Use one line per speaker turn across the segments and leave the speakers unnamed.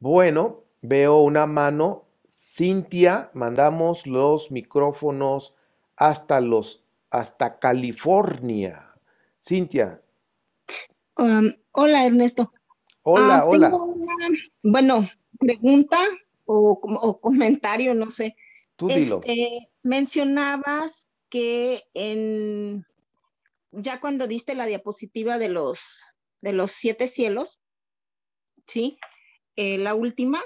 Bueno, veo una mano. Cintia, mandamos los micrófonos hasta los hasta California. Cintia.
Um, hola, Ernesto.
Hola, ah, hola. Tengo
una, bueno, pregunta o, comentario, no sé. Tú dilo. Este, mencionabas que en ya cuando diste la diapositiva de los de los siete cielos, ¿sí? Eh, la última,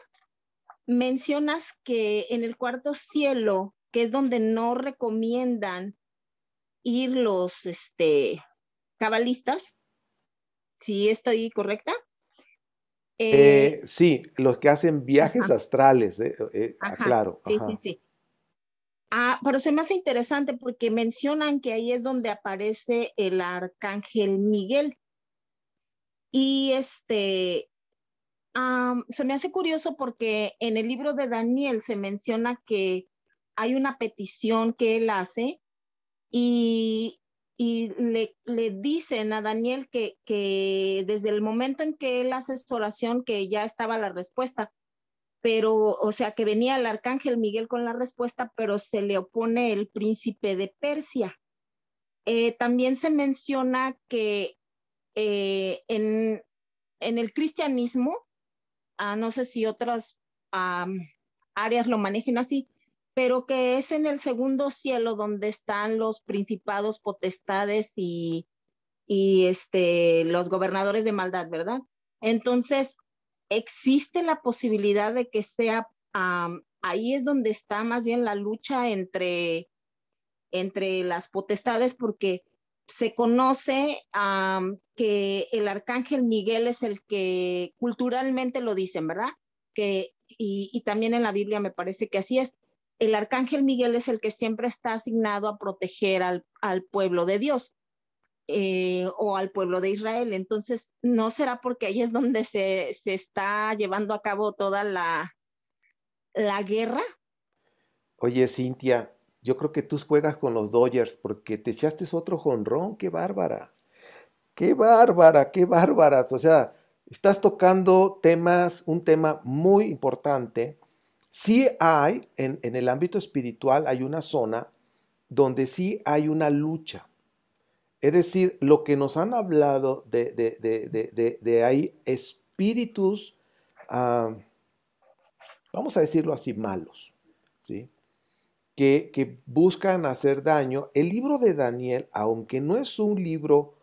mencionas que en el cuarto cielo, que es donde no recomiendan ir los este, cabalistas, si estoy correcta. Eh, eh,
sí, los que hacen viajes astrales, ah, claro. Sí, sí, sí.
Ah, pero se me hace interesante porque mencionan que ahí es donde aparece el arcángel Miguel. Y este, se me hace curioso porque en el libro de Daniel se menciona que hay una petición que él hace y, le, dicen a Daniel que, que, desde el momento en que él hace su oración que ya estaba la respuesta, pero o sea que venía el arcángel Miguel con la respuesta, pero se le opone el príncipe de Persia. Eh, también se menciona que eh, en el cristianismo no sé si otras áreas lo manejen así, pero que es en el segundo cielo donde están los principados, potestades y, y este, los gobernadores de maldad, ¿verdad? Entonces, existe la posibilidad de que sea, ahí es donde está más bien la lucha entre, entre las potestades, porque se conoce que el arcángel Miguel es el que culturalmente lo dicen, ¿verdad? Que, y, también en la Biblia me parece que así es. El arcángel Miguel es el que siempre está asignado a proteger al, pueblo de Dios. Eh, o al pueblo de Israel. Entonces, no será porque ahí es donde se, está llevando a cabo toda la, la guerra.
Oye, Cintia, yo creo que tú juegas con los Dodgers porque te echaste otro jonrón, qué bárbara. Qué bárbara, qué bárbara. O sea, estás tocando temas, un tema muy importante. Sí hay, en, el ámbito espiritual, hay una zona donde sí hay una lucha. Es decir, lo que nos han hablado de, de, espíritus, ah, vamos a decirlo así, malos, ¿sí? que, buscan hacer daño. El libro de Daniel, aunque no es un libro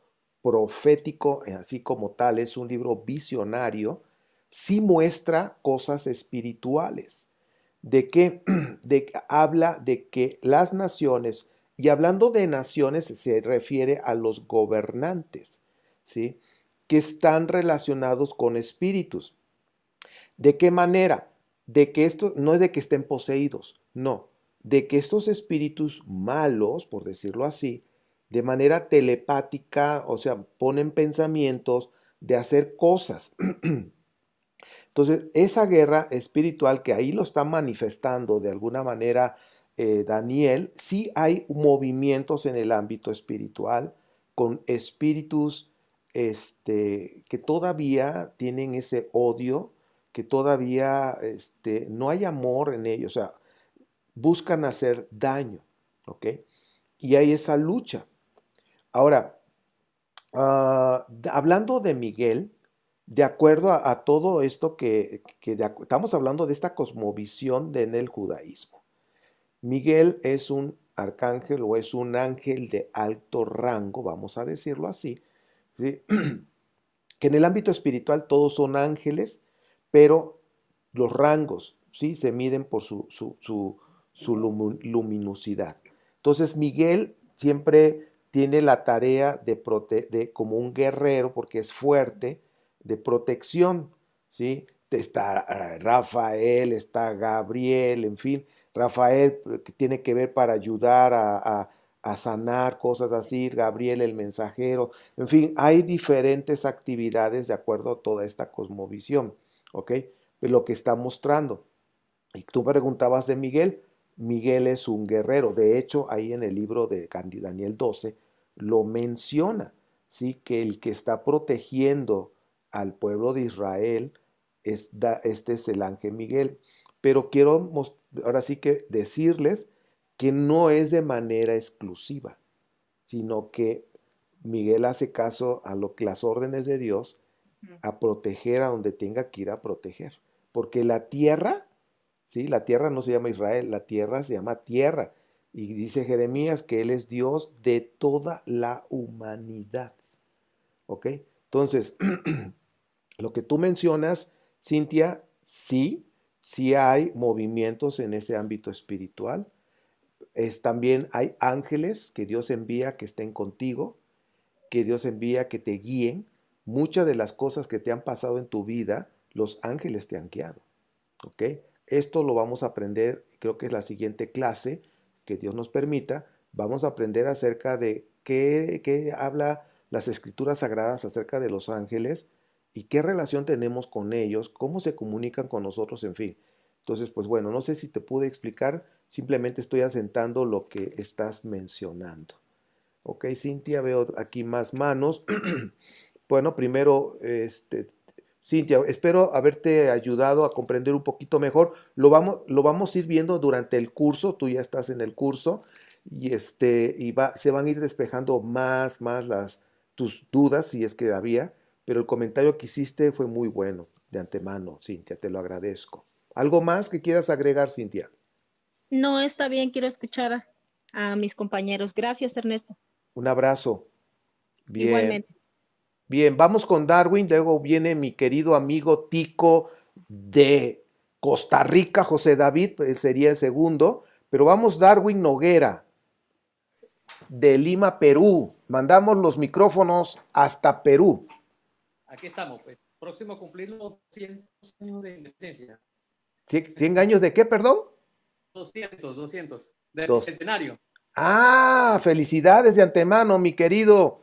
profético, eh, así como tal, es un libro visionario, sí muestra cosas espirituales, de que de, habla de que las naciones, y hablando de naciones se refiere a los gobernantes, ¿sí? que están relacionados con espíritus. ¿De qué manera? De que esto no es de que estén poseídos, no, de que estos espíritus malos, por decirlo así, de manera telepática, o sea, ponen pensamientos de hacer cosas. Entonces, esa guerra espiritual que ahí lo está manifestando de alguna manera eh, Daniel, sí hay movimientos en el ámbito espiritual con espíritus este, que todavía tienen ese odio, que todavía este, no hay amor en ellos. O sea, buscan hacer daño, ¿ok? Y hay esa lucha. Ahora, ah, hablando de Miguel, de acuerdo a, todo esto que, estamos hablando de esta cosmovisión en el judaísmo, Miguel es un arcángel o es un ángel de alto rango, vamos a decirlo así, que en el ámbito espiritual todos son ángeles, pero los rangos ¿sí? se miden por su, su, su luminosidad. Entonces Miguel siempre tiene la tarea de, de como un guerrero, porque es fuerte, de protección, ¿sí? Está eh, Rafael, está Gabriel, en fin, Rafael eh, tiene que ver para ayudar a, sanar cosas así, Gabriel el mensajero, en fin, hay diferentes actividades de acuerdo a toda esta cosmovisión, ¿ok? Lo que está mostrando. Y tú preguntabas de Miguel, Miguel es un guerrero. De hecho, ahí en el libro de Daniel 12 lo menciona, ¿sí? que el que está protegiendo al pueblo de Israel, es este es el ángel Miguel. Pero quiero ahora sí que decirles que no es de manera exclusiva, sino que Miguel hace caso a lo, las órdenes de Dios a proteger a donde tenga que ir a proteger. Porque la tierra ¿sí? La tierra no se llama Israel, la tierra se llama tierra. Y dice Jeremías que Él es Dios de toda la humanidad. ¿Ok? Entonces, lo que tú mencionas, Cintia, sí, sí hay movimientos en ese ámbito espiritual. Es, también hay ángeles que Dios envía que estén contigo, que Dios envía que te guíen. Muchas de las cosas que te han pasado en tu vida, los ángeles te han guiado. ¿Ok? Esto lo vamos a aprender, creo que es la siguiente clase que Dios nos permita. Vamos a aprender acerca de qué, qué habla las escrituras sagradas acerca de los ángeles y qué relación tenemos con ellos, cómo se comunican con nosotros, en fin. Entonces, pues bueno, no sé si te pude explicar, simplemente estoy asentando lo que estás mencionando. Ok, Cintia, veo aquí más manos. bueno, primero, este, Cintia, espero haberte ayudado a comprender un poquito mejor. Lo vamos, lo vamos a ir viendo durante el curso, tú ya estás en el curso y, este, y va, se van a ir despejando más, más las, tus dudas, si es que había, pero el comentario que hiciste fue muy bueno de antemano, Cintia, te lo agradezco. ¿Algo más que quieras agregar, Cintia?
No, está bien, quiero escuchar a, mis compañeros. Gracias, Ernesto.
Un abrazo. Bien. Igualmente. Bien, vamos con Darwin. Luego viene mi querido amigo Tico de Costa Rica, José David, sería el segundo. Pero vamos Darwin Noguera de Lima, Perú. Mandamos los micrófonos hasta Perú.
Aquí estamos, pues. próximo a cumplir los 100 años de independencia.
¿100 años de qué, perdón?
200, 200, del centenario.
Ah, felicidades de antemano, mi querido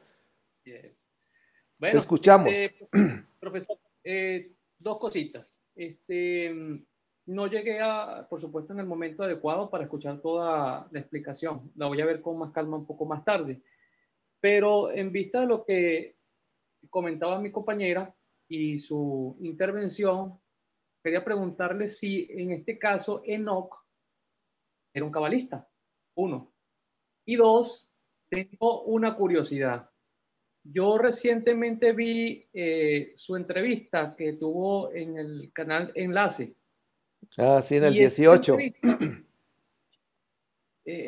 bueno, Te escuchamos. Eh, profesor, eh, dos cositas. Este, no llegué, a, por supuesto, en el momento adecuado para escuchar toda la explicación. La voy a ver con más calma un poco más tarde. Pero en vista de lo que comentaba mi compañera y su intervención, quería preguntarle si en este caso Enoch era un cabalista, uno. Y dos, tengo una curiosidad. Yo recientemente vi eh, su entrevista que tuvo en el canal Enlace.
Ah, sí, en el 18. Eh,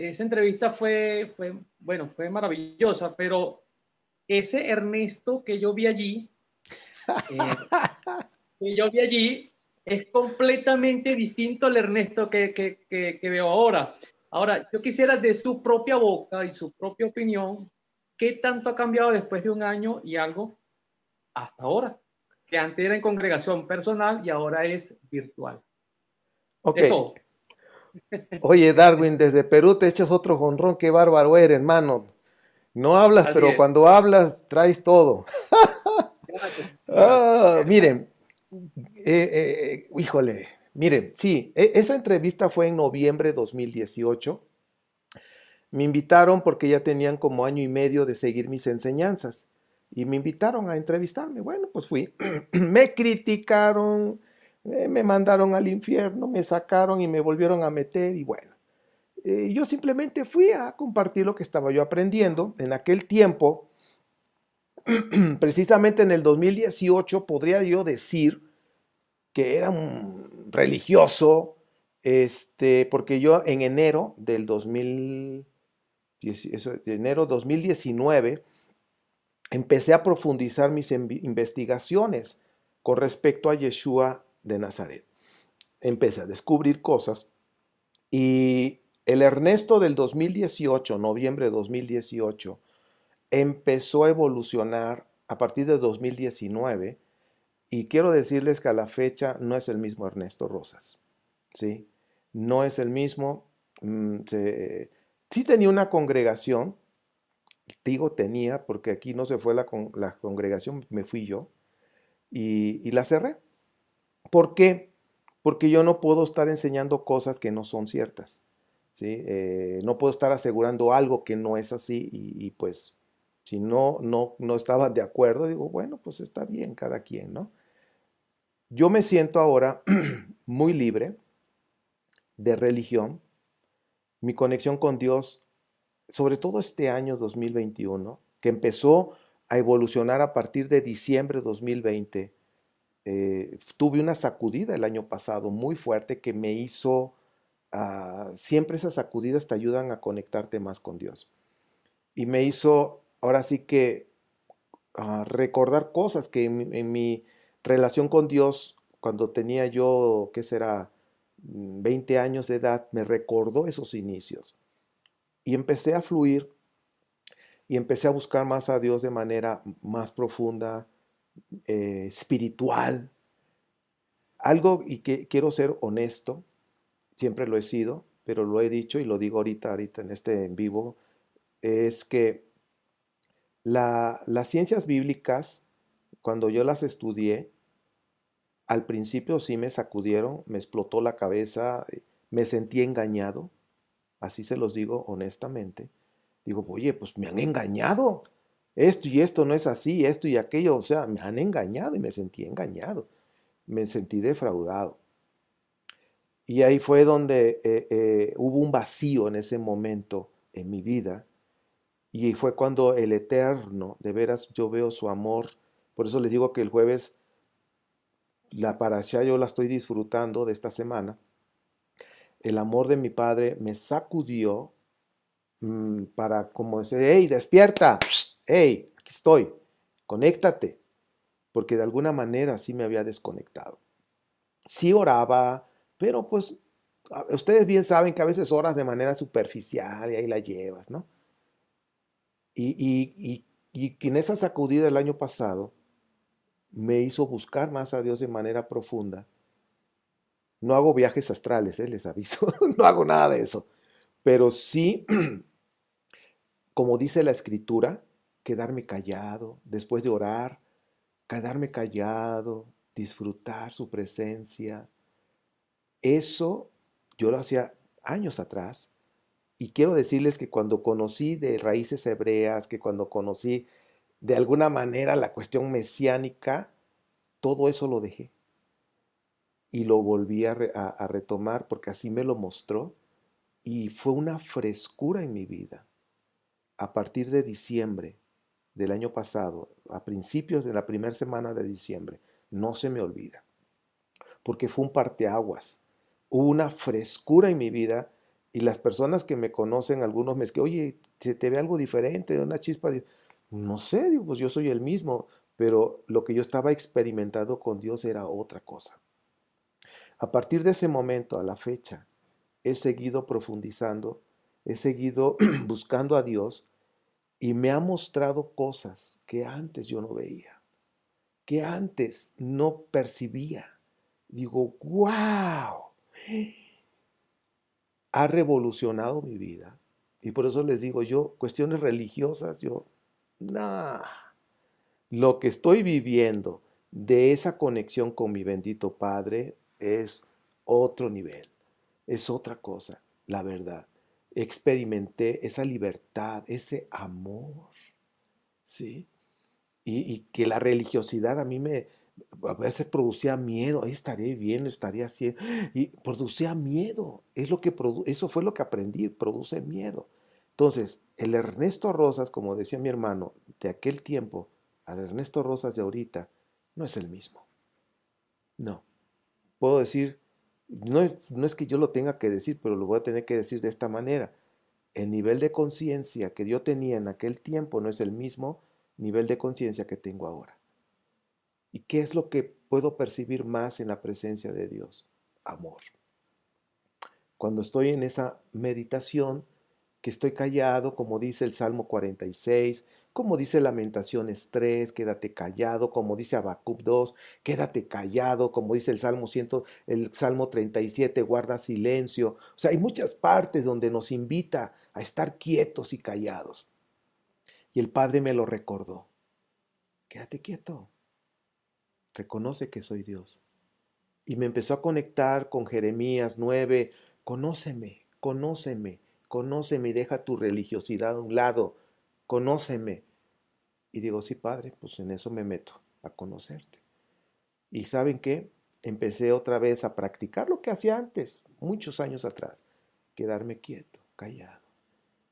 esa entrevista, fue, bueno, fue maravillosa, pero ese Ernesto que yo vi allí, eh, que yo vi allí, es completamente distinto al Ernesto que veo ahora. Ahora, yo quisiera de su propia boca y su propia opinión ¿Qué tanto ha cambiado después de un año y algo hasta ahora? Que antes era en congregación personal y ahora es virtual.
Ok. Oye, Darwin, desde Perú te echas otro jonrón, qué bárbaro eres, mano. No hablas, pero cuando hablas traes todo. Ah, miren, eh, eh, eh, híjole, miren, sí, e, esa entrevista fue en noviembre de 2018. Me invitaron porque ya tenían como año y medio de seguir mis enseñanzas y me invitaron a entrevistarme. Bueno, pues fui. me criticaron, eh, me mandaron al infierno, me sacaron y me volvieron a meter y bueno. Eh, yo simplemente fui a compartir lo que estaba yo aprendiendo. En aquel tiempo, precisamente en el 2018, podría yo decir que era un religioso, este, porque yo en enero del 2018 de enero 2019, empecé a profundizar mis investigaciones con respecto a Yeshua de Nazaret. Empecé a descubrir cosas y el Ernesto del 2018, noviembre de 2018, empezó a evolucionar a partir de 2019 y quiero decirles que a la fecha no es el mismo Ernesto Rosas, ¿sí? No es el mismo, mm, se, Sí tenía una congregación, digo tenía, porque aquí no se fue la, congregación, me fui yo, y, la cerré. ¿Por qué? Porque yo no puedo estar enseñando cosas que no son ciertas. ¿sí? Eh, no puedo estar asegurando algo que no es así y, pues si no, no, no estaba de acuerdo, digo, bueno, pues está bien cada quien, ¿no? Yo me siento ahora muy libre de religión, mi conexión con Dios, sobre todo este año 2021, que empezó a evolucionar a partir de diciembre de 2020. Eh, tuve una sacudida el año pasado muy fuerte que me hizo, ah, siempre esas sacudidas te ayudan a conectarte más con Dios. Y me hizo, ahora sí que, ah, recordar cosas que en mi relación con Dios, cuando tenía yo, ¿qué será? 20 mm, años de edad, me recordó esos inicios. Y empecé a fluir y empecé a buscar más a Dios de manera más profunda, eh, espiritual. Algo, y que quiero ser honesto, siempre lo he sido, pero lo he dicho y lo digo ahorita, ahorita en este en vivo, es que las ciencias bíblicas, cuando yo las estudié, al principio sí me sacudieron, me explotó la cabeza, eh, me sentí engañado, así se los digo honestamente. Digo, oye, pues me han engañado, esto y esto no es así, esto y aquello, o sea, me han engañado y me sentí engañado, me sentí defraudado. Y ahí fue donde eh, eh, hubo un vacío en ese momento en mi vida. Y fue cuando el Eterno, de veras yo veo su amor. Por eso les digo que el jueves la allá yo la estoy disfrutando de esta semana. El amor de mi padre me sacudió mm, para como decir, ¡Ey, despierta, ¡Ey, aquí estoy, conéctate, porque de alguna manera sí me había desconectado. Sí oraba, pero pues ah, ustedes bien saben que a veces oras de manera superficial y ahí la llevas, ¿no? Y, y, y en esa sacudida del año pasado, me hizo buscar más a Dios de manera profunda. No hago viajes astrales, eh, les aviso, no hago nada de eso. Pero sí, como dice la escritura, quedarme callado, después de orar, quedarme callado, disfrutar su presencia. Eso yo lo hacía años atrás. Y quiero decirles que cuando conocí de raíces hebreas, que cuando conocí de alguna manera la cuestión mesiánica, todo eso lo dejé. Y lo volví a, retomar porque así me lo mostró. Y fue una frescura en mi vida. A partir de diciembre del año pasado, a principios de la primera semana de diciembre, no se me olvida. Porque fue un parteaguas. Hubo una frescura en mi vida. Y las personas que me conocen, algunos me dicen, oye, se te ve algo diferente, una chispa. de... No sé, pues yo soy el mismo, pero lo que yo estaba experimentando con Dios era otra cosa. A partir de ese momento, a la fecha, he seguido profundizando, he seguido buscando a Dios y me ha mostrado cosas que antes yo no veía, que antes no percibía. Digo, wow, ha revolucionado mi vida. Y por eso les digo, yo, cuestiones religiosas, yo no, lo que estoy viviendo de esa conexión con mi bendito Padre es otro nivel, es otra cosa, la verdad. Experimenté esa libertad, ese amor, ¿sí? Y, que la religiosidad a mí me, a veces producía miedo, ahí estaré bien, estaría así, y producía miedo, es lo que eso fue lo que aprendí, produce miedo. Entonces, el Ernesto Rosas, como decía mi hermano, de aquel tiempo al Ernesto Rosas de ahorita, no es el mismo. No. Puedo decir, no, es que yo lo tenga que decir, pero lo voy a tener que decir de esta manera. El nivel de conciencia que yo tenía en aquel tiempo no es el mismo nivel de conciencia que tengo ahora. ¿Y qué es lo que puedo percibir más en la presencia de Dios? Amor. Cuando estoy en esa meditación, que estoy callado, como dice el Salmo 46, como dice Lamentaciones 3, quédate callado, como dice Habacuc 2, quédate callado, como dice el Salmo el Salmo 37, guarda silencio. O sea, hay muchas partes donde nos invita a estar quietos y callados. Y el Padre me lo recordó. Quédate quieto. Reconoce que soy Dios. Y me empezó a conectar con Jeremías 9, conóceme, conóceme. Conóceme y deja tu religiosidad a un lado. Conóceme. Y digo, sí, Padre, pues en eso me meto, a conocerte. Y saben qué? Empecé otra vez a practicar lo que hacía antes, muchos años atrás, quedarme quieto, callado.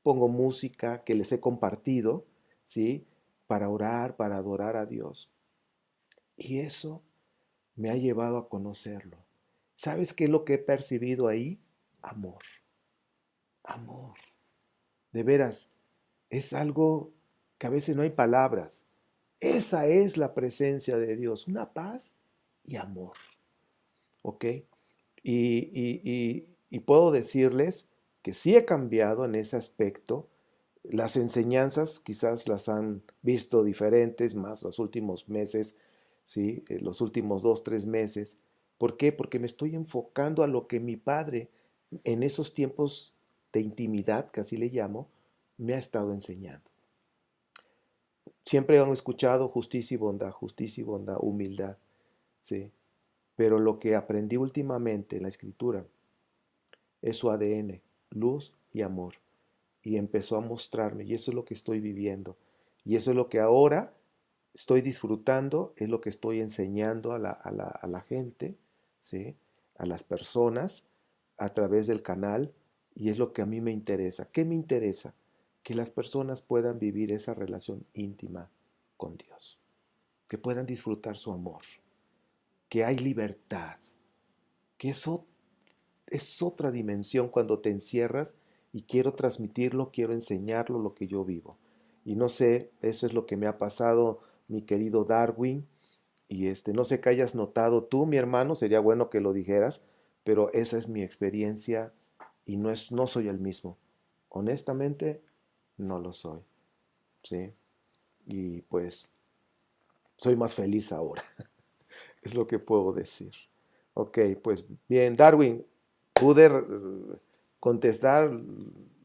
Pongo música que les he compartido, ¿sí? Para orar, para adorar a Dios. Y eso me ha llevado a conocerlo. ¿Sabes qué es lo que he percibido ahí? Amor amor. De veras, es algo que a veces no hay palabras. Esa es la presencia de Dios, una paz y amor. ¿Ok? Y, puedo decirles que sí he cambiado en ese aspecto. Las enseñanzas quizás las han visto diferentes más los últimos meses, ¿sí? Eh, los últimos dos, tres meses. ¿Por qué? Porque me estoy enfocando a lo que mi padre en esos tiempos de intimidad, que así le llamo, me ha estado enseñando. Siempre han escuchado justicia y bondad, justicia y bondad, humildad, ¿sí? Pero lo que aprendí últimamente en la escritura es su ADN, luz y amor. Y empezó a mostrarme, y eso es lo que estoy viviendo. Y eso es lo que ahora estoy disfrutando, es lo que estoy enseñando a la, a la gente, ¿sí? a las personas, a través del canal y es lo que a mí me interesa. ¿Qué me interesa? Que las personas puedan vivir esa relación íntima con Dios. Que puedan disfrutar su amor. Que hay libertad. Que eso es otra dimensión cuando te encierras y quiero transmitirlo, quiero enseñarlo lo que yo vivo. Y no sé, eso es lo que me ha pasado, mi querido Darwin. Y este, no sé qué hayas notado tú, mi hermano, sería bueno que lo dijeras, pero esa es mi experiencia y no, es, no soy el mismo. Honestamente, no lo soy. ¿Sí? Y pues soy más feliz ahora. es lo que puedo decir. Ok, pues bien, Darwin, pude contestar,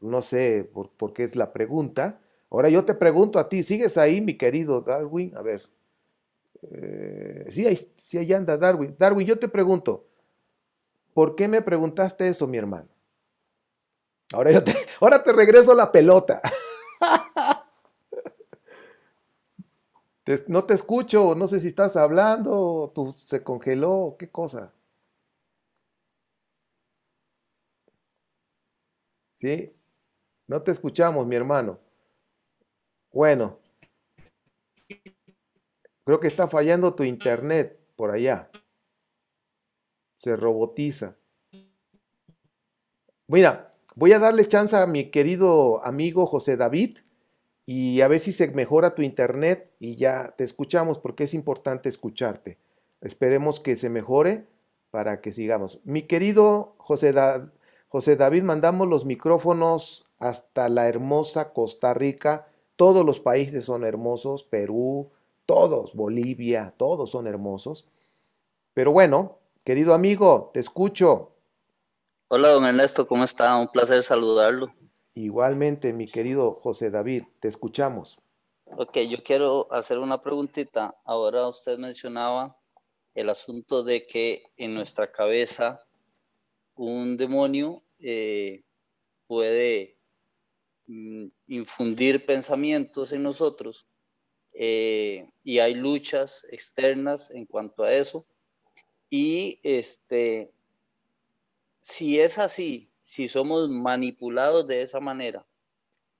no sé por, qué es la pregunta. Ahora yo te pregunto a ti, ¿sigues ahí, mi querido Darwin? A ver. Eh, sí, ahí, sí, ahí anda Darwin. Darwin, yo te pregunto, ¿por qué me preguntaste eso, mi hermano? Ahora, yo te, ahora te regreso la pelota. no te escucho, no sé si estás hablando, tú, se congeló, qué cosa. ¿Sí? No te escuchamos, mi hermano. Bueno, creo que está fallando tu internet por allá. Se robotiza. Mira, Voy a darle chance a mi querido amigo José David y a ver si se mejora tu internet y ya te escuchamos porque es importante escucharte. Esperemos que se mejore para que sigamos. Mi querido José, David, mandamos los micrófonos hasta la hermosa Costa Rica. Todos los países son hermosos, Perú, todos, Bolivia, todos son hermosos. Pero bueno, querido amigo, te escucho.
Hola, don Ernesto,
¿cómo está? Un placer saludarlo. Igualmente, mi querido José David, te escuchamos.
Ok, yo quiero hacer una preguntita. Ahora usted mencionaba el asunto de que en nuestra cabeza un demonio eh, puede mm, infundir pensamientos en nosotros eh, y hay luchas externas en cuanto a eso. Y este, si es así, si somos manipulados de esa manera,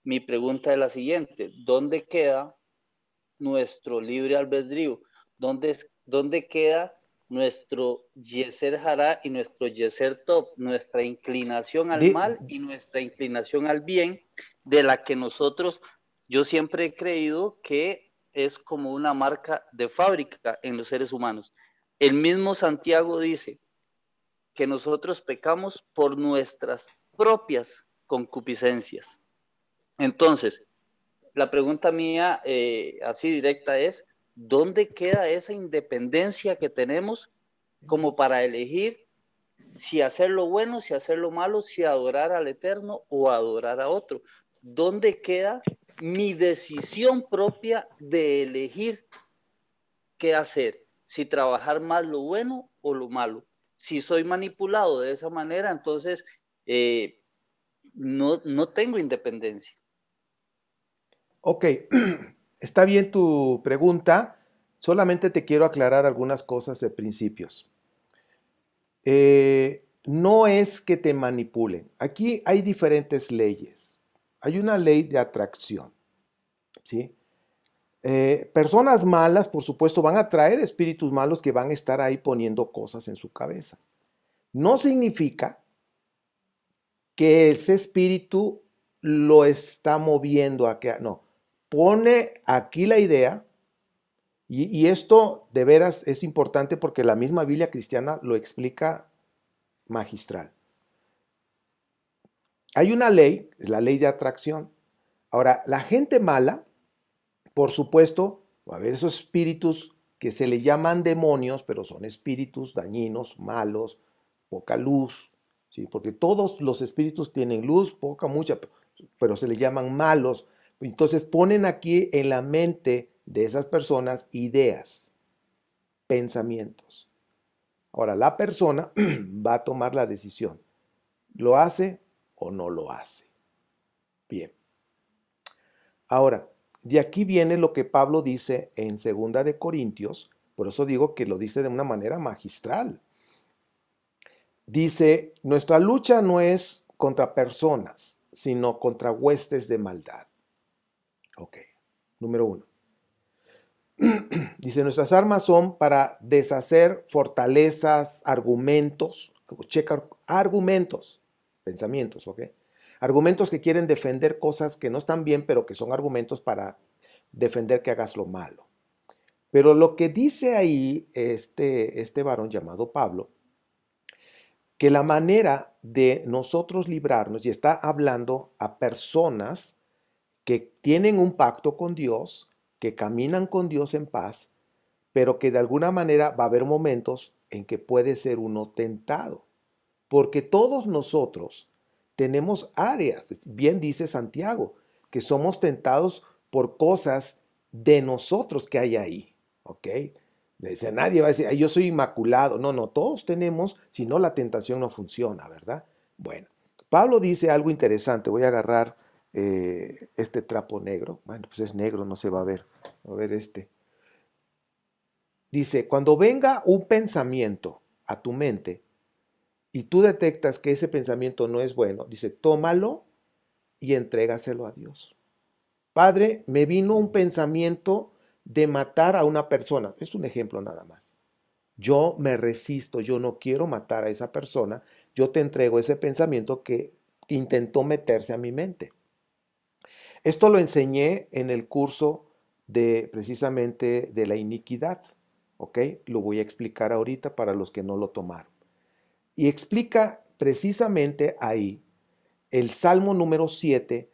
mi pregunta es la siguiente, ¿dónde queda nuestro libre albedrío? ¿Dónde, dónde queda nuestro yeser hará y nuestro yeser top, nuestra inclinación al mal y nuestra inclinación al bien, de la que nosotros, yo siempre he creído que es como una marca de fábrica en los seres humanos. El mismo Santiago dice, que nosotros pecamos por nuestras propias concupiscencias. Entonces, la pregunta mía eh, así directa es, ¿dónde queda esa independencia que tenemos como para elegir si hacer lo bueno, si hacer lo malo, si adorar al Eterno o adorar a otro? ¿Dónde queda mi decisión propia de elegir qué hacer? Si trabajar más lo bueno o lo malo si soy manipulado de esa manera, entonces eh, no, tengo independencia.
Ok, está bien tu pregunta, solamente te quiero aclarar algunas cosas de principios. Eh, no es que te manipulen. Aquí hay diferentes leyes. Hay una ley de atracción, ¿sí? Eh, personas malas, por supuesto, van a traer espíritus malos que van a estar ahí poniendo cosas en su cabeza. No significa que ese espíritu lo está moviendo a que No, pone aquí la idea, y, y esto de veras es importante porque la misma Biblia cristiana lo explica magistral. Hay una ley, la ley de atracción. Ahora, la gente mala por supuesto, va a haber esos espíritus que se le llaman demonios, pero son espíritus dañinos, malos, poca luz, ¿sí? porque todos los espíritus tienen luz, poca, mucha, pero se le llaman malos. Entonces ponen aquí en la mente de esas personas ideas, pensamientos. Ahora, la persona va a tomar la decisión. ¿Lo hace o no lo hace? Bien. Ahora, de aquí viene lo que Pablo dice en Segunda de Corintios, por eso digo que lo dice de una manera magistral. Dice, nuestra lucha no es contra personas, sino contra huestes de maldad. Ok, número uno. dice, nuestras armas son para deshacer fortalezas, argumentos, argumentos, pensamientos, ok Argumentos que quieren defender cosas que no están bien, pero que son argumentos para defender que hagas lo malo. Pero lo que dice ahí este, este varón llamado Pablo, que la manera de nosotros librarnos, y está hablando a personas que tienen un pacto con Dios, que caminan con Dios en paz, pero que de alguna manera va a haber momentos en que puede ser uno tentado. Porque todos nosotros tenemos áreas, bien dice Santiago, que somos tentados por cosas de nosotros que hay ahí, ¿ok? Dice, nadie va a decir, yo soy inmaculado. No, no, todos tenemos, si no la tentación no funciona, ¿verdad? Bueno, Pablo dice algo interesante, voy a agarrar eh, este trapo negro, bueno, pues es negro, no se va a ver, a ver este. Dice, cuando venga un pensamiento a tu mente, y tú detectas que ese pensamiento no es bueno, dice, tómalo y entrégaselo a Dios. Padre, me vino un pensamiento de matar a una persona. Es un ejemplo nada más. Yo me resisto, yo no quiero matar a esa persona. Yo te entrego ese pensamiento que intentó meterse a mi mente. Esto lo enseñé en el curso de precisamente de la iniquidad. ¿Ok? Lo voy a explicar ahorita para los que no lo tomaron. Y explica precisamente ahí el Salmo número 7,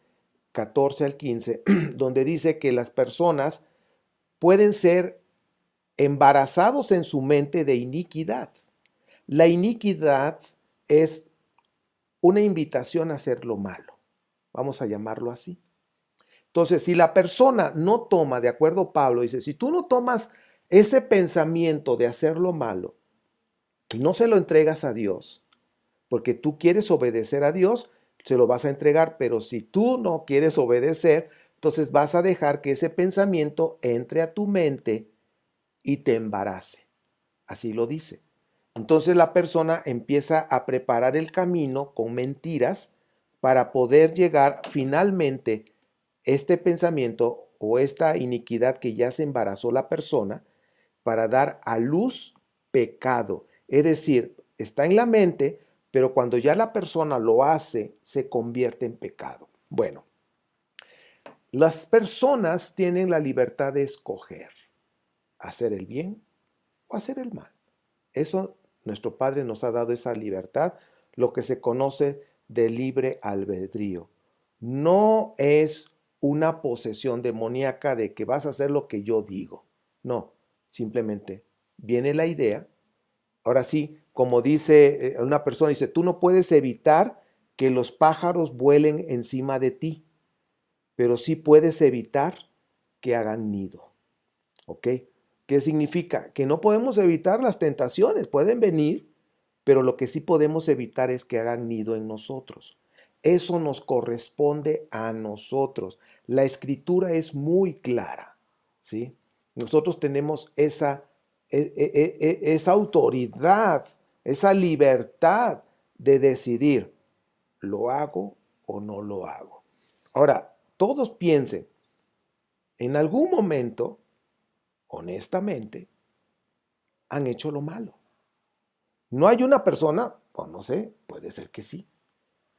14 al 15, donde dice que las personas pueden ser embarazados en su mente de iniquidad. La iniquidad es una invitación a hacer lo malo, vamos a llamarlo así. Entonces, si la persona no toma, de acuerdo Pablo, dice, si tú no tomas ese pensamiento de hacer lo malo, no se lo entregas a Dios, porque tú quieres obedecer a Dios, se lo vas a entregar, pero si tú no quieres obedecer, entonces vas a dejar que ese pensamiento entre a tu mente y te embarace. Así lo dice. Entonces la persona empieza a preparar el camino con mentiras para poder llegar finalmente este pensamiento o esta iniquidad que ya se embarazó la persona para dar a luz pecado es decir, está en la mente, pero cuando ya la persona lo hace, se convierte en pecado. Bueno, las personas tienen la libertad de escoger hacer el bien o hacer el mal. Eso nuestro Padre nos ha dado esa libertad, lo que se conoce de libre albedrío. No es una posesión demoníaca de que vas a hacer lo que yo digo. No, simplemente viene la idea, Ahora sí, como dice eh, una persona, dice, tú no puedes evitar que los pájaros vuelen encima de ti, pero sí puedes evitar que hagan nido. ¿Ok? ¿Qué significa? Que no podemos evitar las tentaciones, pueden venir, pero lo que sí podemos evitar es que hagan nido en nosotros. Eso nos corresponde a nosotros. La escritura es muy clara, ¿sí? Nosotros tenemos esa e, e, e, esa autoridad, esa libertad de decidir, ¿lo hago o no lo hago? Ahora, todos piensen, en algún momento, honestamente, han hecho lo malo. No hay una persona, o no sé, puede ser que sí,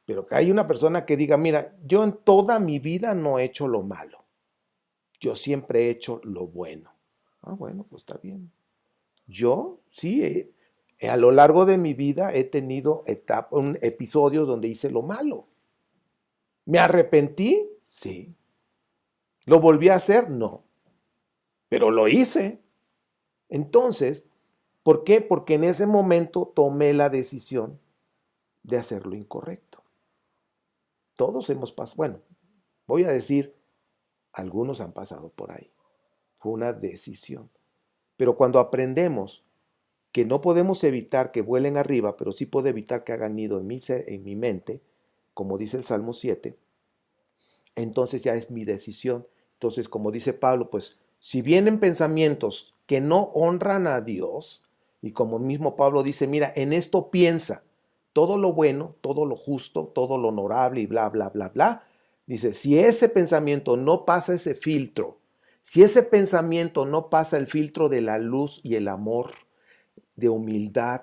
pero que hay una persona que diga, mira, yo en toda mi vida no he hecho lo malo, yo siempre he hecho lo bueno. Ah, bueno, pues está bien, yo, sí, eh, eh, a lo largo de mi vida he tenido episodios donde hice lo malo. ¿Me arrepentí? Sí. ¿Lo volví a hacer? No. Pero lo hice. Entonces, ¿por qué? Porque en ese momento tomé la decisión de hacer lo incorrecto. Todos hemos pasado, bueno, voy a decir, algunos han pasado por ahí. Fue una decisión. Pero cuando aprendemos que no podemos evitar que vuelen arriba, pero sí puedo evitar que hagan nido en mi, en mi mente, como dice el Salmo 7, entonces ya es mi decisión. Entonces, como dice Pablo, pues si vienen pensamientos que no honran a Dios, y como mismo Pablo dice, mira, en esto piensa, todo lo bueno, todo lo justo, todo lo honorable y bla, bla, bla, bla, dice, si ese pensamiento no pasa ese filtro si ese pensamiento no pasa el filtro de la luz y el amor, de humildad,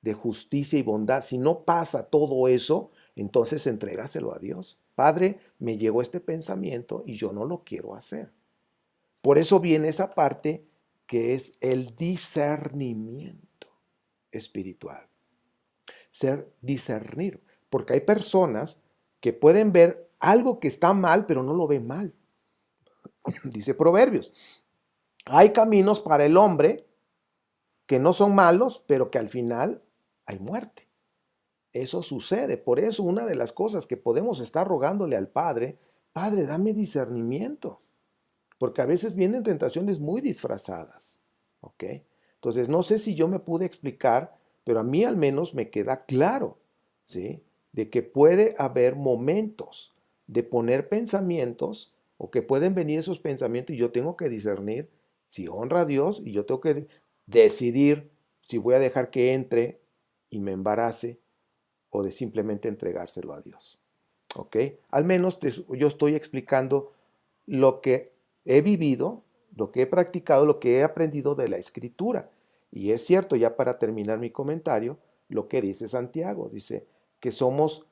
de justicia y bondad, si no pasa todo eso, entonces entrégaselo a Dios. Padre, me llegó este pensamiento y yo no lo quiero hacer. Por eso viene esa parte que es el discernimiento espiritual. Ser discernir, porque hay personas que pueden ver algo que está mal, pero no lo ven mal. dice Proverbios. Hay caminos para el hombre que no son malos, pero que al final hay muerte. Eso sucede. Por eso una de las cosas que podemos estar rogándole al Padre, Padre, dame discernimiento. Porque a veces vienen tentaciones muy disfrazadas. ¿Ok? Entonces, no sé si yo me pude explicar, pero a mí al menos me queda claro, ¿sí? De que puede haber momentos de poner pensamientos o que pueden venir esos pensamientos y yo tengo que discernir si honra a Dios y yo tengo que decidir si voy a dejar que entre y me embarace o de simplemente entregárselo a Dios. ¿Ok? Al menos yo estoy explicando lo que he vivido, lo que he practicado, lo que he aprendido de la escritura. Y es cierto, ya para terminar mi comentario, lo que dice Santiago, dice que somos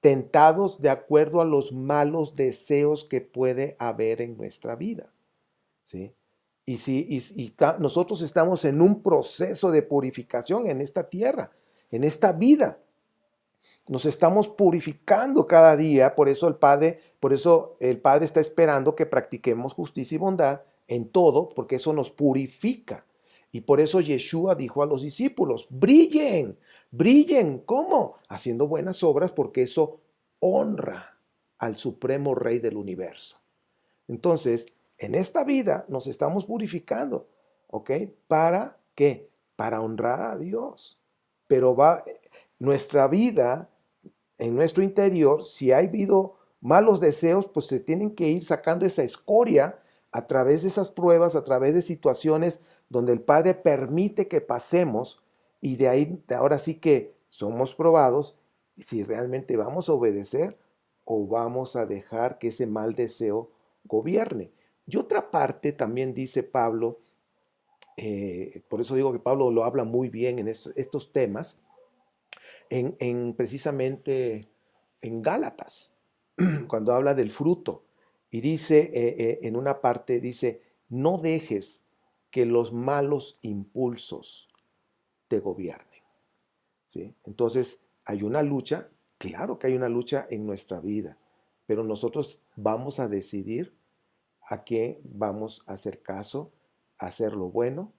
tentados de acuerdo a los malos deseos que puede haber en nuestra vida. ¿sí? Y, si, y, nosotros estamos en un proceso de purificación en esta tierra, en esta vida. Nos estamos purificando cada día, por eso el Padre, por eso el Padre está esperando que practiquemos justicia y bondad en todo, porque eso nos purifica. Y por eso Yeshua dijo a los discípulos, brillen, Brillen, ¿cómo? Haciendo buenas obras porque eso honra al Supremo Rey del universo. Entonces, en esta vida nos estamos purificando, ¿ok? ¿Para qué? Para honrar a Dios. Pero va, nuestra vida, en nuestro interior, si ha habido malos deseos, pues se tienen que ir sacando esa escoria a través de esas pruebas, a través de situaciones donde el Padre permite que pasemos y de ahí, ahora sí que somos probados si realmente vamos a obedecer o vamos a dejar que ese mal deseo gobierne. Y otra parte también dice Pablo, eh, por eso digo que Pablo lo habla muy bien en estos, temas, en, precisamente en Gálatas, cuando habla del fruto, y dice eh, eh, en una parte, dice, no dejes que los malos impulsos te gobiernen. Entonces, hay una lucha, claro que hay una lucha en nuestra vida, pero nosotros vamos a decidir a qué vamos a hacer caso, hacer lo bueno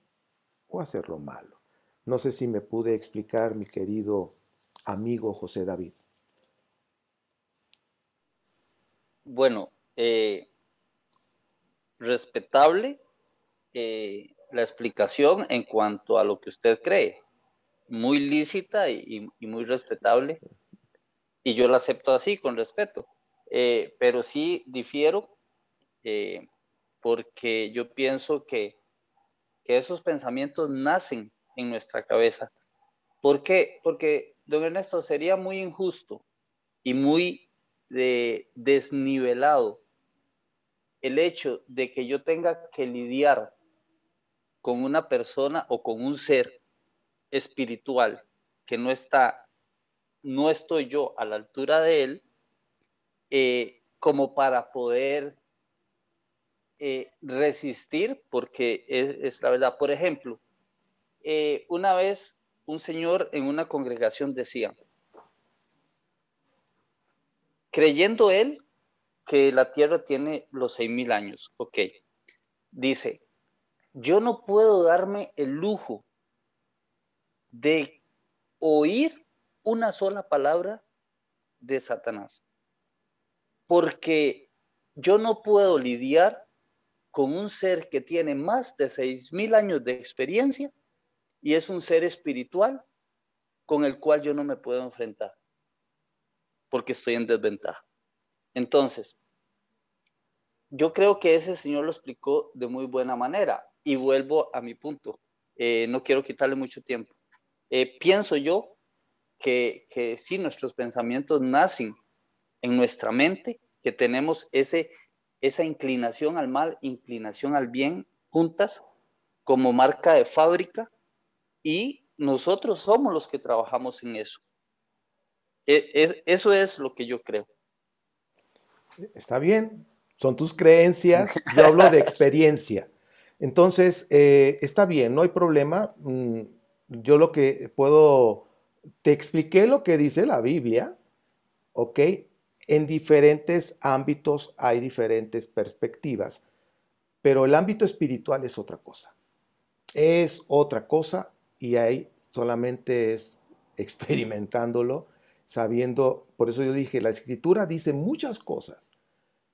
o hacer lo malo. No sé si me pude explicar, mi querido amigo José David.
Bueno, eh, respetable, eh, la explicación en cuanto a lo que usted cree. Muy lícita y, muy respetable. Y yo la acepto así, con respeto. Eh, pero sí difiero eh, porque yo pienso que, esos pensamientos nacen en nuestra cabeza. ¿Por qué? Porque, don Ernesto, sería muy injusto y muy eh, desnivelado el hecho de que yo tenga que lidiar con una persona o con un ser espiritual que no está, no estoy yo a la altura de él, eh, como para poder eh, resistir, porque es, la verdad. Por ejemplo, eh, una vez un señor en una congregación decía, creyendo él que la tierra tiene los seis mil años, ok, dice, yo no puedo darme el lujo de oír una sola palabra de Satanás, porque yo no puedo lidiar con un ser que tiene más de 6.000 años de experiencia y es un ser espiritual con el cual yo no me puedo enfrentar, porque estoy en desventaja. Entonces, yo creo que ese señor lo explicó de muy buena manera y vuelvo a mi punto. Eh, no quiero quitarle mucho tiempo. Eh, pienso yo que, que sí, nuestros pensamientos nacen en nuestra mente, que tenemos ese, esa inclinación al mal, inclinación al bien, juntas como marca de fábrica y nosotros somos los que trabajamos en eso. E, eso es lo que yo creo.
Está bien, son tus creencias, yo hablo de experiencia. Entonces, eh, está bien, no hay problema. Mm, yo lo que puedo, te expliqué lo que dice la Biblia, ¿ok? En diferentes ámbitos hay diferentes perspectivas, pero el ámbito espiritual es otra cosa. Es otra cosa y ahí solamente es experimentándolo, sabiendo, por eso yo dije, la escritura dice muchas cosas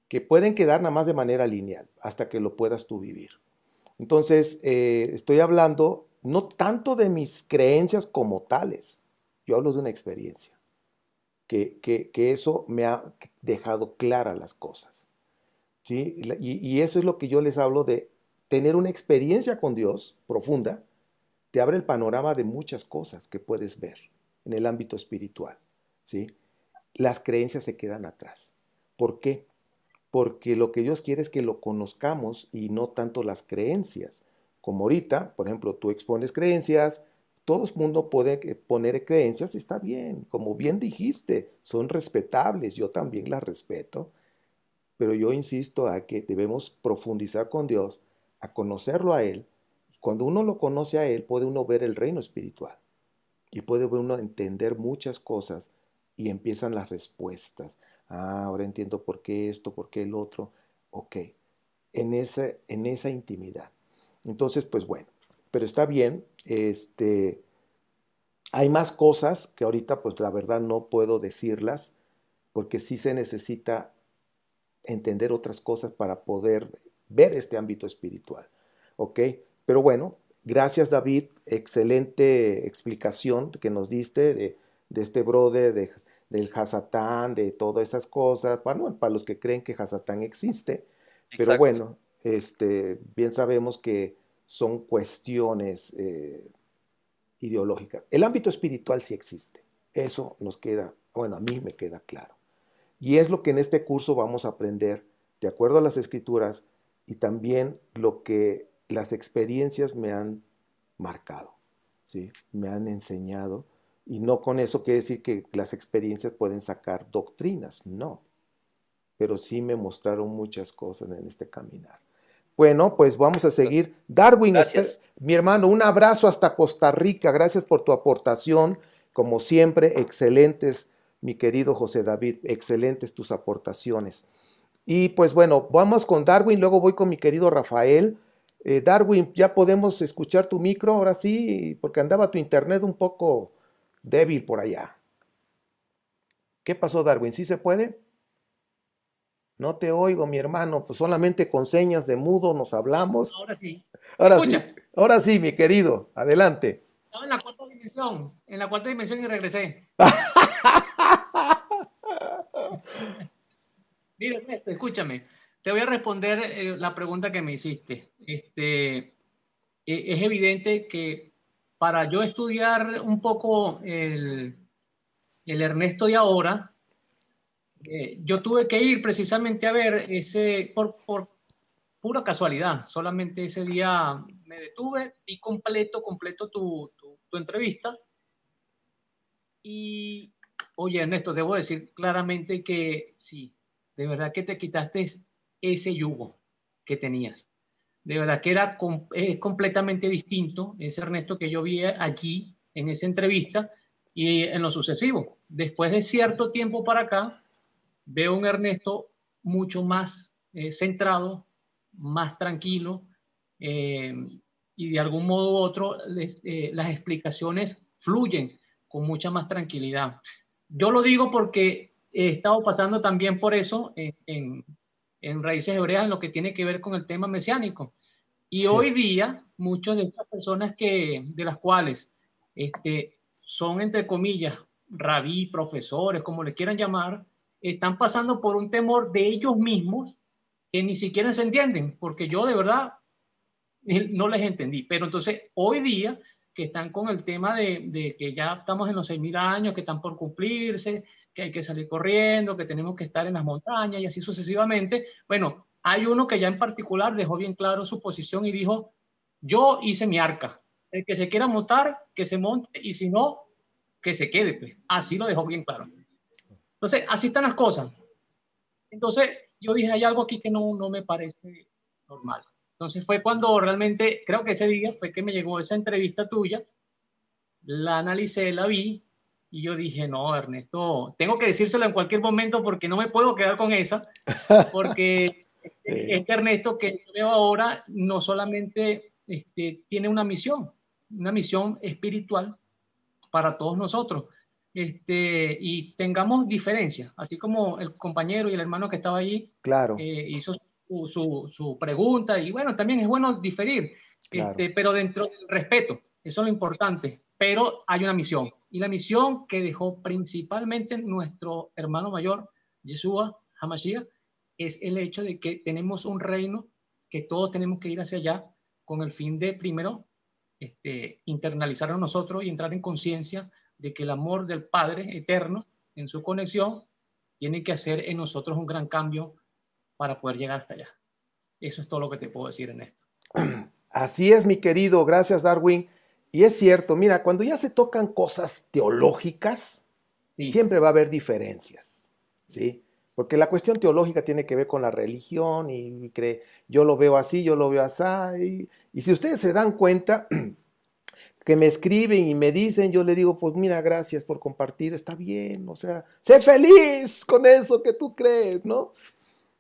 que pueden quedar nada más de manera lineal hasta que lo puedas tú vivir. Entonces, eh, estoy hablando no tanto de mis creencias como tales, yo hablo de una experiencia, que, eso me ha dejado claras las cosas. ¿sí? Y, y eso es lo que yo les hablo de tener una experiencia con Dios profunda, te abre el panorama de muchas cosas que puedes ver en el ámbito espiritual. ¿sí? Las creencias se quedan atrás. ¿Por qué? porque lo que Dios quiere es que lo conozcamos y no tanto las creencias. Como ahorita, por ejemplo, tú expones creencias, todo el mundo puede eh, poner creencias, y está bien, como bien dijiste, son respetables, yo también las respeto, pero yo insisto a que debemos profundizar con Dios, a conocerlo a Él. Cuando uno lo conoce a Él, puede uno ver el reino espiritual y puede uno entender muchas cosas y empiezan las respuestas. Ah, ahora entiendo por qué esto, por qué el otro. Ok, en esa, en esa intimidad. Entonces, pues bueno, pero está bien. Este, hay más cosas que ahorita, pues la verdad no puedo decirlas, porque sí se necesita entender otras cosas para poder ver este ámbito espiritual. ¿Ok? Pero bueno, gracias David, excelente explicación que nos diste de, este brother de del Hasatán, de todas esas cosas, para los que creen que Hasatán existe, pero bueno, este, bien sabemos que son cuestiones eh, ideológicas. El ámbito espiritual sí existe, eso nos queda, bueno, a mí me queda claro. Y es lo que en este curso vamos a aprender, de acuerdo a las escrituras, y también lo que las experiencias me han marcado, ¿sí? me han enseñado y no con eso quiere decir que las experiencias pueden sacar doctrinas, no. Pero sí me mostraron muchas cosas en este caminar. Bueno, pues vamos a seguir. Darwin, mi hermano, un abrazo hasta Costa Rica. Gracias por tu aportación. Como siempre, excelentes, mi querido José David, excelentes tus aportaciones. Y pues bueno, vamos con Darwin, luego voy con mi querido Rafael. Eh, Darwin, ya podemos escuchar tu micro ahora sí, porque andaba tu internet un poco débil por allá. ¿Qué pasó, Darwin? ¿Sí se puede? No te oigo, mi hermano, pues solamente con señas de mudo nos hablamos. Ahora sí. Ahora sí. mi querido, adelante.
Estaba en la cuarta dimensión, en la cuarta dimensión y regresé. Mira, escúchame, te voy a responder eh, la pregunta que me hiciste. Este, eh, es evidente que para yo estudiar un poco el, Ernesto de ahora, eh, yo tuve que ir precisamente a ver ese, por, pura casualidad, solamente ese día me detuve, y completo, completo tu, tu entrevista. Y, oye Ernesto, debo decir claramente que sí, de verdad que te quitaste ese yugo que tenías de verdad que era eh, completamente distinto ese Ernesto que yo vi eh, allí en esa entrevista y en lo sucesivo. Después de cierto tiempo para acá, veo un Ernesto mucho más eh, centrado, más tranquilo y de algún modo u otro las explicaciones fluyen con mucha más tranquilidad. Yo lo digo porque he estado pasando también por eso en en raíces hebreas en lo que tiene que ver con el tema mesiánico. Y hoy día, muchas de estas personas que, de las cuales este, son, entre comillas, rabí, profesores, como le quieran llamar, están pasando por un temor de ellos mismos que ni siquiera se entienden, porque yo de verdad eh, no les entendí. Pero entonces, hoy día, que están con el tema de, de que ya estamos en los 6.000 años, que están por cumplirse, que hay que salir corriendo, que tenemos que estar en las montañas y así sucesivamente. Bueno, hay uno que ya en particular dejó bien claro su posición y dijo, yo hice mi arca, el que se quiera montar, que se monte y si no, que se quede. Pues". Así lo dejó bien claro. Entonces, así están las cosas. Entonces, yo dije, hay algo aquí que no, no me parece normal. Entonces fue cuando realmente, creo que ese día fue que me llegó esa entrevista tuya, la analicé, la vi, y yo dije, no, Ernesto, tengo que decírselo en cualquier momento porque no me puedo quedar con esa, porque este Ernesto que veo ahora no solamente este, tiene una misión, una misión espiritual para todos nosotros. Este, y tengamos diferencias, así como el compañero y el hermano que estaba allí claro. Eh, hizo su, su, pregunta, y bueno, también es bueno diferir, este, pero dentro del respeto, eso es lo importante, pero hay una misión. Y la misión que dejó principalmente nuestro hermano mayor, Yeshua Hamashia, es el hecho de que tenemos un reino que todos tenemos que ir hacia allá con el fin de, primero, este, internalizar a nosotros y entrar en conciencia de que el amor del Padre eterno en su conexión tiene que hacer en nosotros un gran cambio para poder llegar hasta allá. Eso es todo lo que te puedo decir en esto.
Así es, mi querido. Gracias, Darwin. Y es cierto, mira, cuando ya se tocan cosas teológicas, siempre va a haber diferencias, ¿sí? Porque la cuestión teológica tiene que ver con la religión y, cree, yo lo veo así, yo lo veo así. Y, y si ustedes se dan cuenta que me escriben y me dicen, yo le digo, pues mira, gracias por compartir, está bien, o sea, sé feliz con eso que tú crees, ¿no?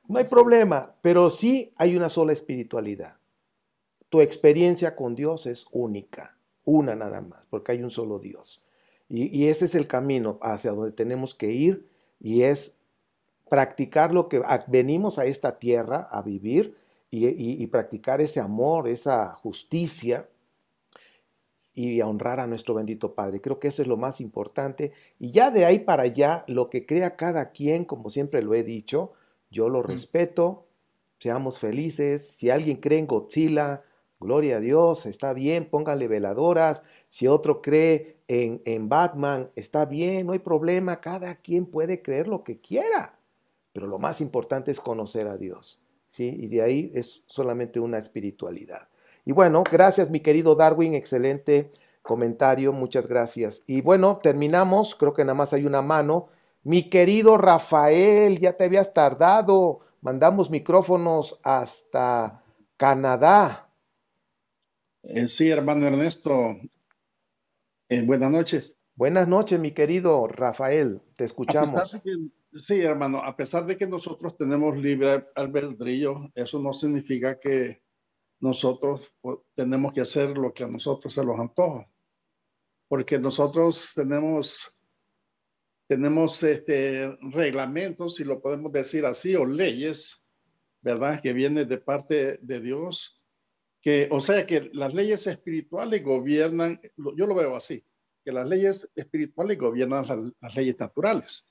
No hay problema, pero sí hay una sola espiritualidad. Tu experiencia con Dios es única una nada más, porque hay un solo Dios. Y, ese es el camino hacia donde tenemos que ir y es practicar lo que venimos a esta tierra a vivir y, practicar ese amor, esa justicia y honrar a nuestro bendito Padre. Creo que eso es lo más importante. Y ya de ahí para allá, lo que crea cada quien, como siempre lo he dicho, yo lo respeto, seamos felices. Si alguien cree en Godzilla gloria a Dios, está bien, póngale veladoras. Si otro cree en, en Batman, está bien, no hay problema, cada quien puede creer lo que quiera. Pero lo más importante es conocer a Dios. ¿Sí? Y de ahí es solamente una espiritualidad. Y bueno, gracias mi querido Darwin, excelente comentario, muchas gracias. Y bueno, terminamos, creo que nada más hay una mano. Mi querido Rafael, ya te habías tardado, mandamos micrófonos hasta Canadá. Eh, sí, hermano Ernesto. Eh, buenas noches. Buenas noches, mi querido Rafael. Te escuchamos.
sí, hermano, a pesar de que nosotros tenemos libre albedrío, eso no significa que nosotros tenemos que hacer lo que a nosotros se nos antoja. Porque nosotros tenemos tenemos este, reglamentos, si lo podemos decir así, o leyes, ¿verdad? Que vienen de parte de Dios o sea, que las leyes espirituales gobiernan, yo lo veo así, que las leyes espirituales gobiernan las, leyes naturales.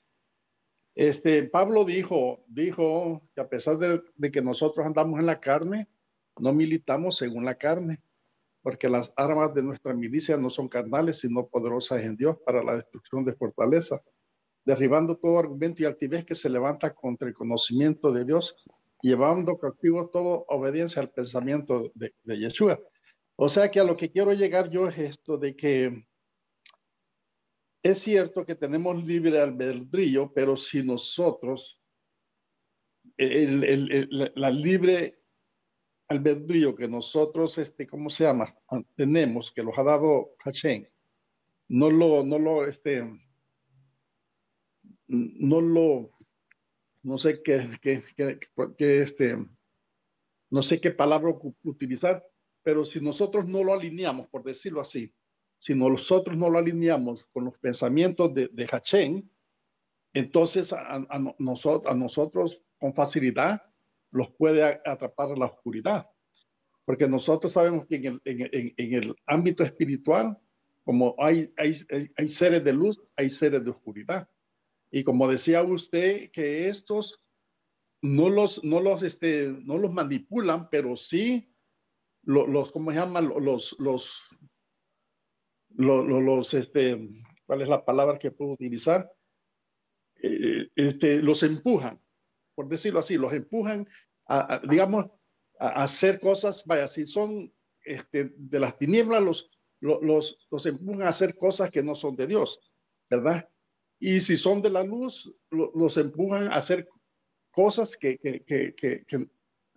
Este, Pablo dijo, dijo que a pesar de, de, que nosotros andamos en la carne, no militamos según la carne, porque las armas de nuestra milicia no son carnales, sino poderosas en Dios para la destrucción de fortalezas, derribando todo argumento y altivez que se levanta contra el conocimiento de Dios llevando cautivo toda obediencia al pensamiento de, de Yeshua. O sea que a lo que quiero llegar yo es esto de que es cierto que tenemos libre albedrío, pero si nosotros, el, el, la libre albedrío que nosotros, este, ¿cómo se llama? Ah, tenemos, que los ha dado Hashem, no lo, no lo, este, no lo no sé qué, este, no sé qué palabra utilizar, pero si nosotros no lo alineamos, por decirlo así, si nosotros no lo alineamos con los pensamientos de, de entonces a, nosotros, a nosotros con facilidad los puede atrapar la oscuridad. Porque nosotros sabemos que en el, ámbito espiritual, como hay, hay, hay seres de luz, hay seres de oscuridad. Y como decía usted, que estos no los, no los, este, no los manipulan, pero sí los, los ¿cómo se llama? Los, los, los, este, ¿cuál es la palabra que puedo utilizar? Eh, este, los empujan, por decirlo así, los empujan a, digamos, a hacer cosas, vaya, si son este, de las tinieblas, los, los, los empujan a hacer cosas que no son de Dios, ¿verdad? Y si son de la luz, los empujan a hacer cosas que,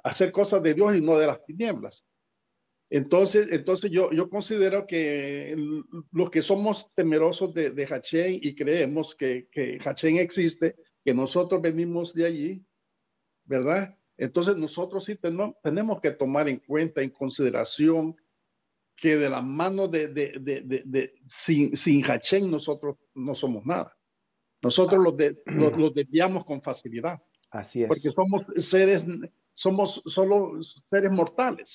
hacer cosas de Dios y no de las tinieblas. Entonces, entonces yo, yo considero que los que somos temerosos de, de y creemos que, que existe, que nosotros venimos de allí, ¿verdad? Entonces nosotros sí tenemos, que tomar en cuenta, en consideración, que de la mano de, sin, sin nosotros no somos nada. Nosotros ah. los, los, desviamos con facilidad. Así es. Porque somos seres, somos solo seres mortales,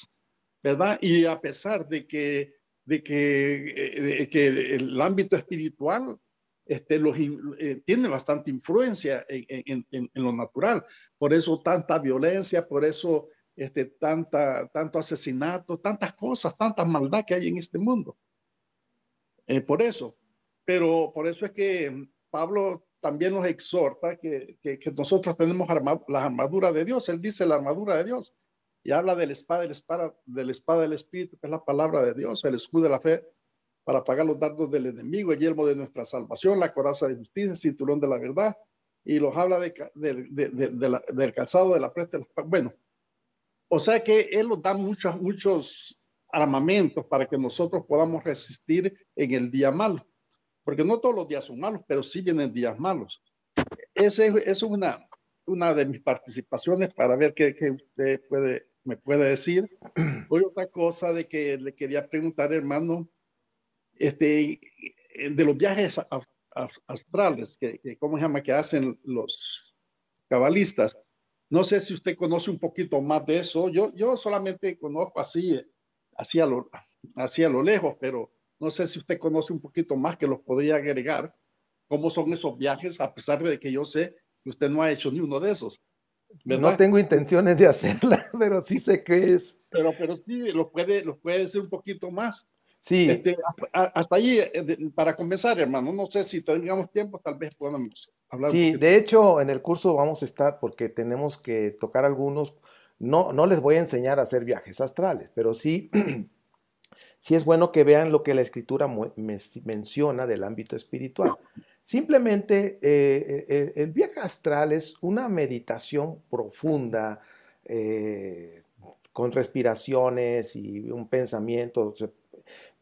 ¿verdad? Y a pesar de que, de que, eh, el ámbito espiritual este, eh, tiene bastante influencia en, lo natural. Por eso tanta violencia, por eso este, tanta, tanto asesinato, tantas cosas, tanta maldad que hay en este mundo. Eh, por eso. Pero por eso es que Pablo también nos exhorta que, nosotros tenemos la armadura de Dios. Él dice la armadura de Dios y habla del espada, del espada, del Espíritu, que es la palabra de Dios, el escudo de la fe para pagar los dardos del enemigo, el yelmo de nuestra salvación, la coraza de justicia, el cinturón de la verdad, y los habla del calzado, de la presta. Bueno, o sea que Él nos da muchos, muchos armamentos para que nosotros podamos resistir en el día malo porque no todos los días son malos, pero sí vienen días malos. Esa es una, una de mis participaciones para ver qué, usted puede, me puede decir. Hoy otra cosa de que le quería preguntar, hermano, este, de los viajes astrales, que, ¿cómo se llama? Que hacen los cabalistas. No sé si usted conoce un poquito más de eso. Yo, yo solamente conozco así, hacia lo, hacia lo lejos, pero no sé si usted conoce un poquito más que los podría agregar. ¿Cómo son esos viajes? A pesar de que yo sé que usted no ha hecho ni uno de esos.
No tengo intenciones de hacerla,
pero sí sé que es. Pero, pero sí, los puede, los puede decir un poquito más. Sí. Este, hasta ahí, eh, para comenzar, hermano, no sé si tengamos tiempo, tal vez podamos hablar. Sí,
de hecho, en el curso vamos a estar, porque tenemos que tocar algunos, no, no les voy a enseñar a hacer viajes astrales, pero sí Si es bueno que vean lo que la escritura menciona del ámbito espiritual. Simplemente eh, eh, el viaje astral es una meditación profunda, eh, con respiraciones y un pensamiento,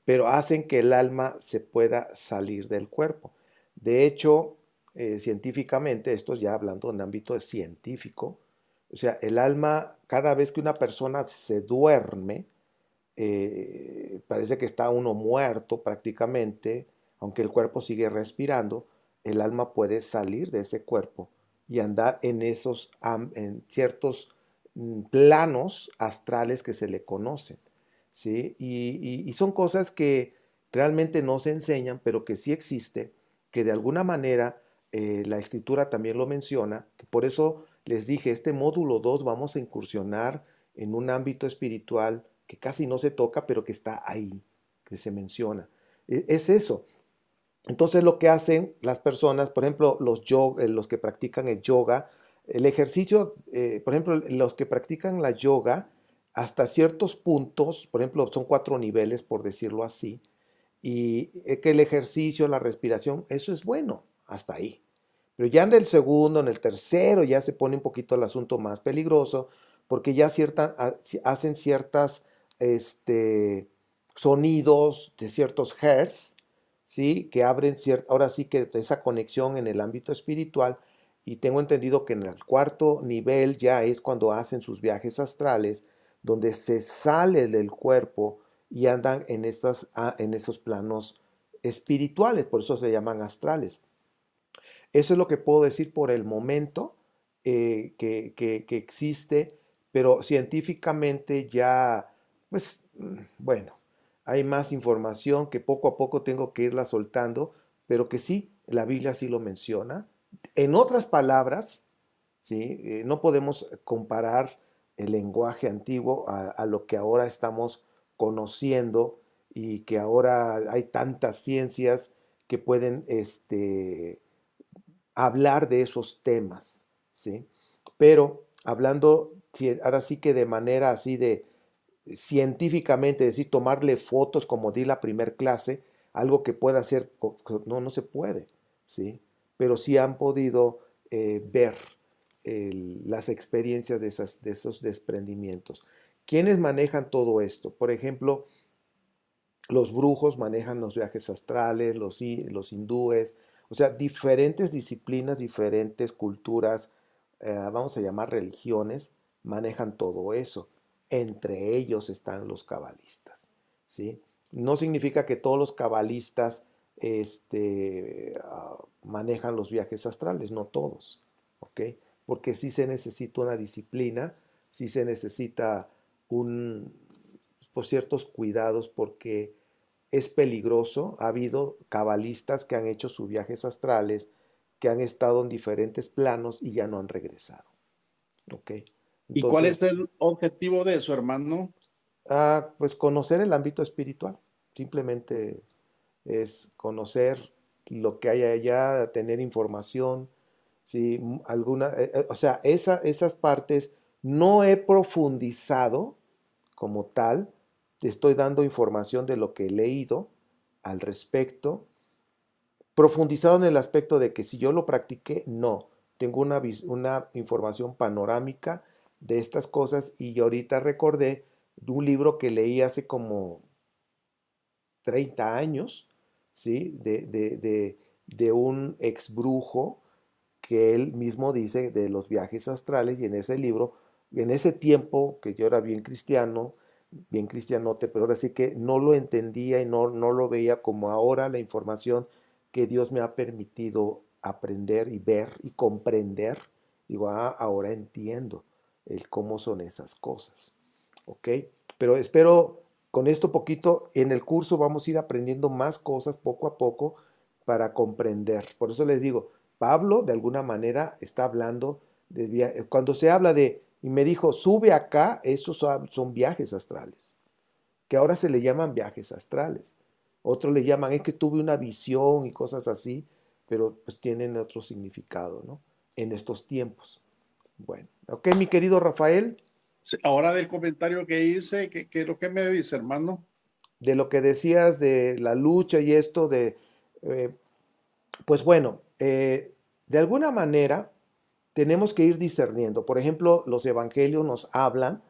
pero hacen que el alma se pueda salir del cuerpo. De hecho, científicamente, esto ya hablando en ámbito científico, o sea, el alma, cada vez que una persona se duerme, eh, parece que está uno muerto prácticamente, aunque el cuerpo sigue respirando, el alma puede salir de ese cuerpo y andar en esos en ciertos mm, planos astrales que se le conocen. ¿sí? Y, son cosas que realmente no se enseñan, pero que sí existe, que de alguna manera eh, la escritura también lo menciona, que por eso les dije, este módulo 2 vamos a incursionar en un ámbito espiritual que casi no se toca, pero que está ahí, que se menciona. E, es eso. Entonces lo que hacen las personas, por ejemplo, los, eh, los que practican el yoga, el ejercicio, eh, por ejemplo, los que practican la yoga, hasta ciertos puntos, por ejemplo, son cuatro niveles, por decirlo así, y eh, que el ejercicio, la respiración, eso es bueno, hasta ahí. Pero ya en el segundo, en el tercero, ya se pone un poquito el asunto más peligroso, porque ya hacen ciertas este, sonidos de ciertos hertz, ¿sí? que abren cierta, ahora sí que esa conexión en el ámbito espiritual. Y tengo entendido que en el cuarto nivel ya es cuando hacen sus viajes astrales, donde se sale del cuerpo y andan en, estas, ah, en esos planos espirituales, por eso se llaman astrales. Eso es lo que puedo decir por el momento eh, que, existe, pero científicamente ya pues bueno, hay más información que poco a poco tengo que irla soltando, pero que sí, la Biblia sí lo menciona. En otras palabras, ¿sí? Eh, no podemos comparar el lenguaje antiguo a, lo que ahora estamos conociendo y que ahora hay tantas ciencias que pueden este, hablar de esos temas, ¿sí? Pero hablando, ahora sí que de manera así de, científicamente, es decir, tomarle fotos como di la primer clase, algo que pueda ser, no, no se puede, ¿sí? Pero sí han podido eh, ver las experiencias de, esos desprendimientos. ¿Quiénes manejan todo esto? Por ejemplo, los brujos manejan los viajes astrales, los, los hindúes, o sea, diferentes disciplinas, diferentes culturas, eh, vamos a llamar religiones, manejan todo eso. Entre ellos están los cabalistas. ¿sí? No significa que todos los cabalistas este, ah, manejan los viajes astrales, no todos. Porque sí se necesita una disciplina, sí se necesita un, por pues, ciertos cuidados porque es peligroso. Ha habido cabalistas que han hecho sus viajes astrales, que han estado en diferentes planos y ya no han regresado. ¿ok? ¿Y cuál es el objetivo de eso, hermano? Ah, pues conocer el ámbito espiritual. Simplemente es conocer lo que hay allá, tener información. ¿sí? Alguna, eh, eh, o sea, esas partes no he profundizado como tal. Te estoy dando información de lo que he leído al respecto. Profundizado en el aspecto de que si yo lo practiqué, no. Tengo una información panorámica de estas cosas y yo ahorita recordé de un libro que leí hace como 30 años, ¿sí? De, de, de, un ex brujo que él mismo dice de los viajes astrales y en ese libro, en ese tiempo que yo era bien cristiano, bien cristianote, pero ahora sí que no lo entendía y no, no lo veía como ahora la información que Dios me ha permitido aprender y ver y comprender. Digo, ah, ahora entiendo el cómo son esas cosas. ¿Ok? Pero espero con esto poquito, en el curso vamos a ir aprendiendo más cosas poco a poco para comprender. Por eso les digo, Pablo de alguna manera está hablando de cuando se habla de y me dijo, sube acá, esos son, viajes astrales, que ahora se le llaman viajes astrales. Otros le llaman, es que tuve una visión y cosas así, pero pues tienen otro significado, ¿no? En estos tiempos. Bueno, ok, mi querido Rafael.
Ahora del comentario que
hice, ¿qué, es lo que me dice, hermano? De lo que decías de la lucha y esto de, eh, pues bueno, eh, de alguna manera tenemos que ir discerniendo. Por ejemplo, los evangelios nos hablan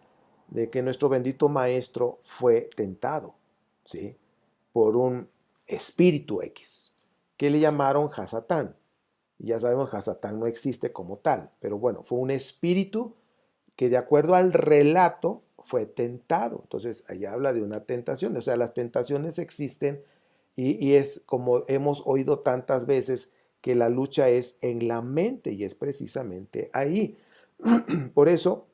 de que nuestro bendito maestro fue tentado, ¿sí? Por un espíritu X, que le llamaron Hasatán ya sabemos que Hasatán no existe como tal, pero bueno, fue un espíritu que de acuerdo al relato fue tentado. Entonces, ahí habla de una tentación, o sea, las tentaciones existen y, es como hemos oído tantas veces que la lucha es en la mente y es precisamente ahí. Por eso,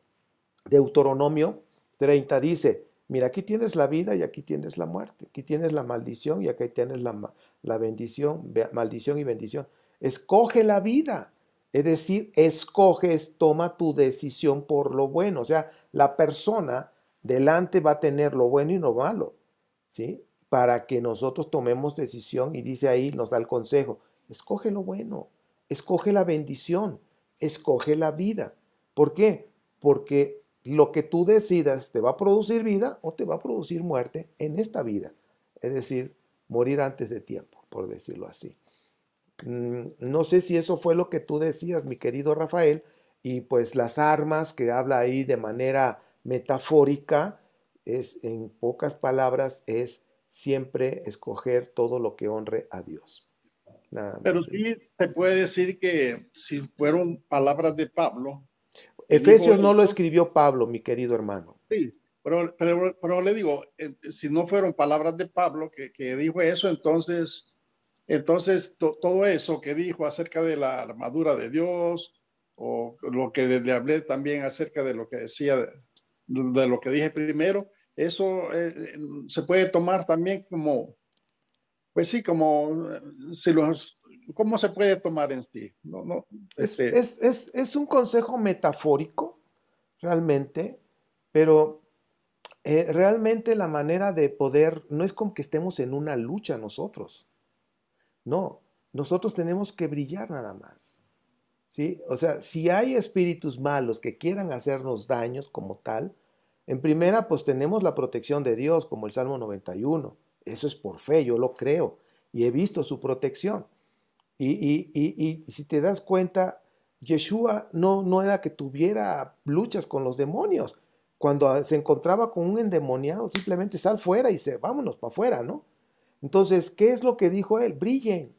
Deuteronomio 30 dice, mira, aquí tienes la vida y aquí tienes la muerte, aquí tienes la maldición y aquí tienes la, la bendición, maldición y bendición escoge la vida. Es decir, escoges, toma tu decisión por lo bueno. O sea, la persona delante va a tener lo bueno y lo malo, ¿sí? Para que nosotros tomemos decisión y dice ahí, nos da el consejo, escoge lo bueno, escoge la bendición, escoge la vida. ¿Por qué? Porque lo que tú decidas te va a producir vida o te va a producir muerte en esta vida. Es decir, morir antes de tiempo, por decirlo así. Mm, no sé si eso fue lo que tú decías, mi querido Rafael, y pues las armas que habla ahí de manera metafórica, es en pocas palabras, es siempre escoger todo lo que honre a Dios. Pero
sí se puede decir que si fueron palabras de Pablo.
Efesios no lo escribió Pablo, mi querido hermano.
Sí, pero, le digo, eh, si no fueron palabras de Pablo que, que dijo eso, entonces entonces, todo eso que dijo acerca de la armadura de Dios, o lo que le, hablé también acerca de lo que decía, de, lo que dije primero, eso eh, eh, se puede tomar también como, pues sí, como,
eh, si los, ¿cómo se puede tomar en sí? No, no, es, este, un consejo metafórico, realmente, pero realmente la manera de poder, no es como que estemos en una lucha nosotros no, nosotros tenemos que brillar nada más. ¿Sí? O sea, si hay espíritus malos que quieran hacernos daños como tal, en primera, pues tenemos la protección de Dios, como el Salmo 91. Eso es por fe, yo lo creo. Y he visto su protección. Y, y, y, si te das cuenta, Yeshua no, no era que tuviera luchas con los demonios. Cuando se encontraba con un endemoniado, simplemente sal fuera y se, vámonos para afuera, ¿no? Entonces, ¿qué es lo que dijo él? Brillen.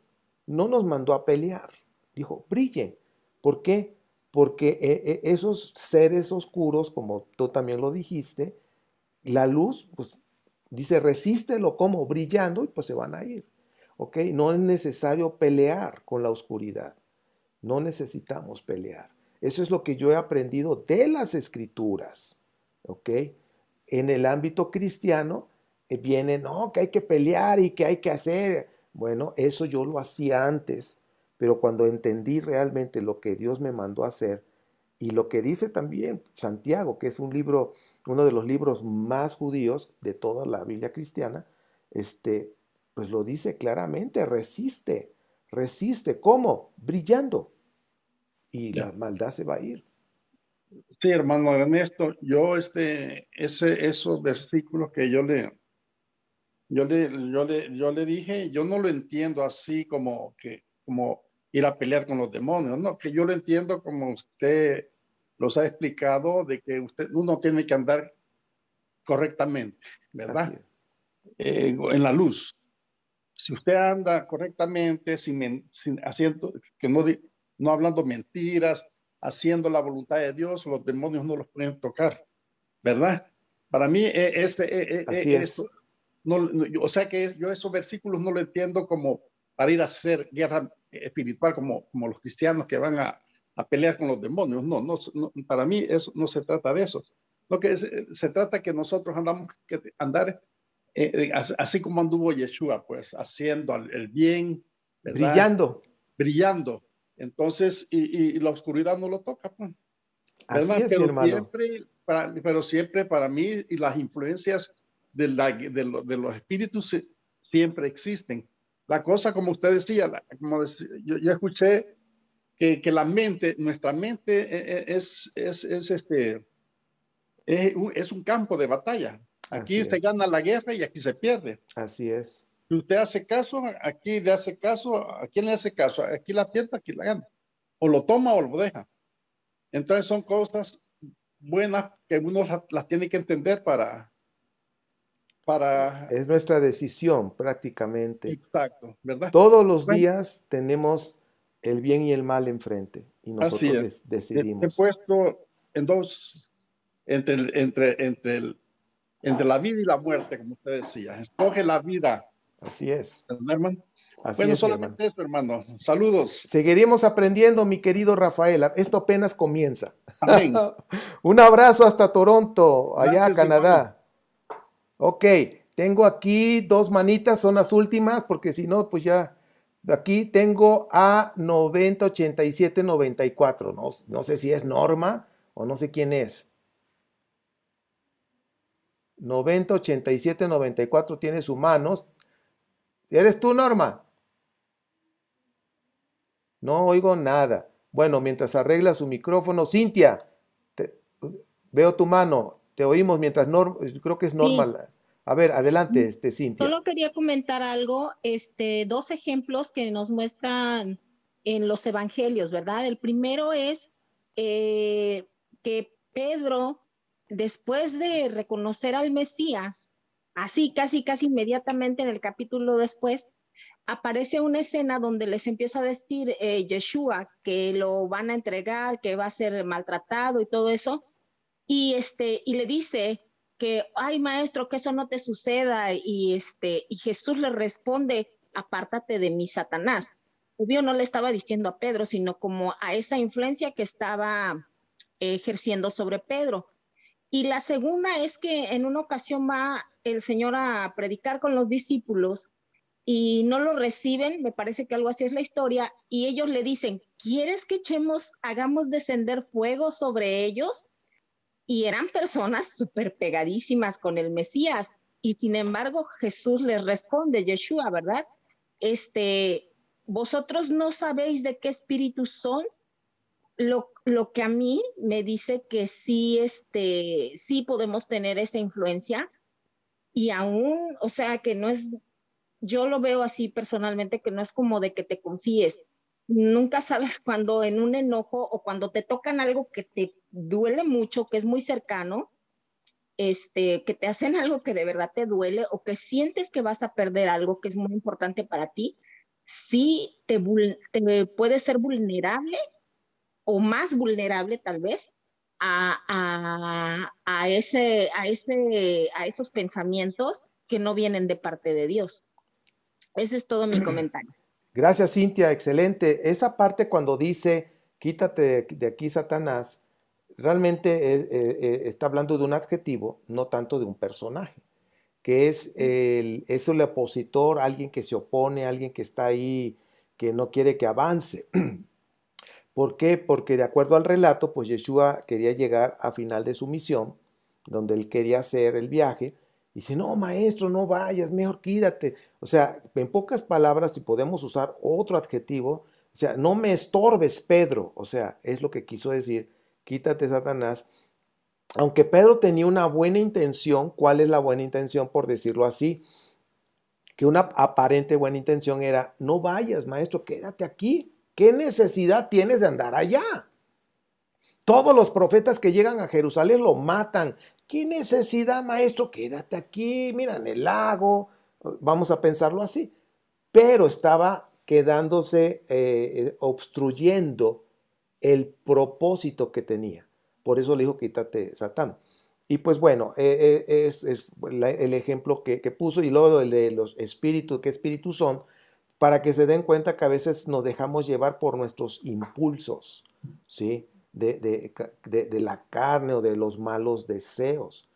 No nos mandó a pelear. Dijo, brillen. ¿Por qué? Porque eh, eh, esos seres oscuros, como tú también lo dijiste, la luz, pues dice, resístelo como brillando y pues se van a ir. ¿Ok? No es necesario pelear con la oscuridad. No necesitamos pelear. Eso es lo que yo he aprendido de las escrituras. ¿Ok? En el ámbito cristiano, eh, viene, no, que hay que pelear y que hay que hacer. Bueno, eso yo lo hacía antes, pero cuando entendí realmente lo que Dios me mandó a hacer y lo que dice también Santiago, que es un libro, uno de los libros más judíos de toda la Biblia cristiana, este, pues lo dice claramente, resiste, resiste, ¿cómo? Brillando. Y la maldad se va a ir. Sí, hermano Ernesto, yo este, ese, esos
versículos que yo leo, yo le, yo le, yo le dije, yo no lo entiendo así como que como ir a pelear con los demonios, no, que yo lo entiendo como usted los ha explicado, de que usted uno tiene que andar correctamente, ¿verdad? Eh, en la luz. Si usted anda correctamente, sin, sin haciendo, que no, no hablando mentiras, haciendo la voluntad de Dios, los demonios no los pueden tocar, ¿verdad? Para mí, e, ese, e, e, es o sea que yo esos versículos no lo entiendo como para ir a hacer guerra espiritual como, como los cristianos que van a, pelear con los demonios. No, no, para mí eso, no se trata de eso. Lo que se trata que nosotros andamos que andar eh, así como anduvo Yeshua, pues haciendo el bien, brillando, brillando. Entonces, y, la oscuridad no lo toca. Pues. Además, pero siempre para mí y las influencias de, los espíritus siempre existen. La cosa, como usted decía, como yo, escuché que, que, la mente, nuestra mente eh, eh, es, es, es este, es un, campo de batalla. Aquí se gana la guerra y aquí se pierde. Así es. Si usted hace caso, aquí le hace caso, ¿a quién le hace caso? Aquí la pierde, aquí la gana. O lo toma o lo deja. Entonces son cosas buenas que uno las tiene que entender para,
es nuestra decisión prácticamente. Exacto, ¿verdad? Todos los días tenemos el bien y el mal enfrente y nosotros
decidimos. He
puesto en
dos, entre, entre, entre, la vida y la muerte, como usted decía. Escoge la vida. Así es.
bueno, solamente eso, hermano. Saludos. Seguiremos aprendiendo, mi querido Rafael. Esto apenas comienza. Un abrazo hasta Toronto, allá Canadá. Ok, tengo aquí dos manitas, son las últimas, porque si no, pues ya. Aquí tengo a 908794, No, no sé si es Norma o no sé quién es. 908794 tiene sus manos. ¿Eres tú, Norma? No oigo nada. Bueno, mientras arregla su micrófono, Cintia, veo tu mano. Te oímos mientras creo que es normal. A ver, adelante, mm, este, Cintia. Solo
quería comentar algo, este, dos ejemplos que nos muestran en los evangelios, ¿verdad? El primero es eh, que Pedro, después de reconocer al Mesías, así casi, casi inmediatamente en el capítulo después, aparece una escena donde les empieza a decir eh, Yeshua que lo van a entregar, que va a ser maltratado y todo eso y, este, y le dice que, ay maestro, que eso no te suceda. Y, este, y Jesús le responde, apártate de mí, Satanás. Obvio no le estaba diciendo a Pedro, sino como a esa influencia que estaba ejerciendo sobre Pedro. Y la segunda es que en una ocasión va el Señor a predicar con los discípulos y no lo reciben, me parece que algo así es la historia, y ellos le dicen, ¿quieres que echemos, hagamos descender fuego sobre ellos? y eran personas súper pegadísimas con el Mesías. Y sin embargo, Jesús les responde, Yeshua, ¿verdad? Este, vosotros no sabéis de qué espíritus son. Lo, lo que a mí me dice que sí, este, sí podemos tener esa influencia. Y aún, o sea, que no es, yo lo veo así personalmente, que no es como de que te confíes, nunca sabes cuando en un enojo o cuando te tocan algo que te duele mucho, que es muy cercano, este, que te hacen algo que de verdad te duele o que sientes que vas a perder algo que es muy importante para ti, sí te, puede puedes ser vulnerable o más vulnerable tal vez a, ese, a, a esos pensamientos que no vienen de parte de Dios. Ese es todo mi comentario.
Gracias, Cintia, excelente. Esa parte cuando dice, quítate de aquí, Satanás, realmente eh, eh, está hablando de un adjetivo, no tanto de un personaje, que es el, opositor, alguien que se opone, alguien que está ahí, que no quiere que avance. ¿Por qué? Porque de acuerdo al relato, pues Yeshua quería llegar a final de su misión, donde él quería hacer el viaje, y dice, no, maestro, no vayas, mejor quítate. O sea, en pocas palabras, si podemos usar otro adjetivo, o sea, no me estorbes, Pedro. O sea, es lo que quiso decir, quítate, Satanás. Aunque Pedro tenía una buena intención, ¿cuál es la buena intención, por decirlo así? Que una aparente buena intención era, no vayas, maestro, quédate aquí. ¿Qué necesidad tienes de andar allá? Todos los profetas que llegan a Jerusalén lo matan. ¿Qué necesidad, maestro? Quédate aquí, mira el lago, Vamos a pensarlo así. Pero estaba quedándose, eh, eh, obstruyendo el propósito que tenía. Por eso le dijo, quítate, Satán. Y pues bueno, eh, es, el ejemplo que, puso y luego el de los espíritus, qué espíritus son, para que se den cuenta que a veces nos dejamos llevar por nuestros impulsos, ¿sí? De, la carne o de los malos deseos.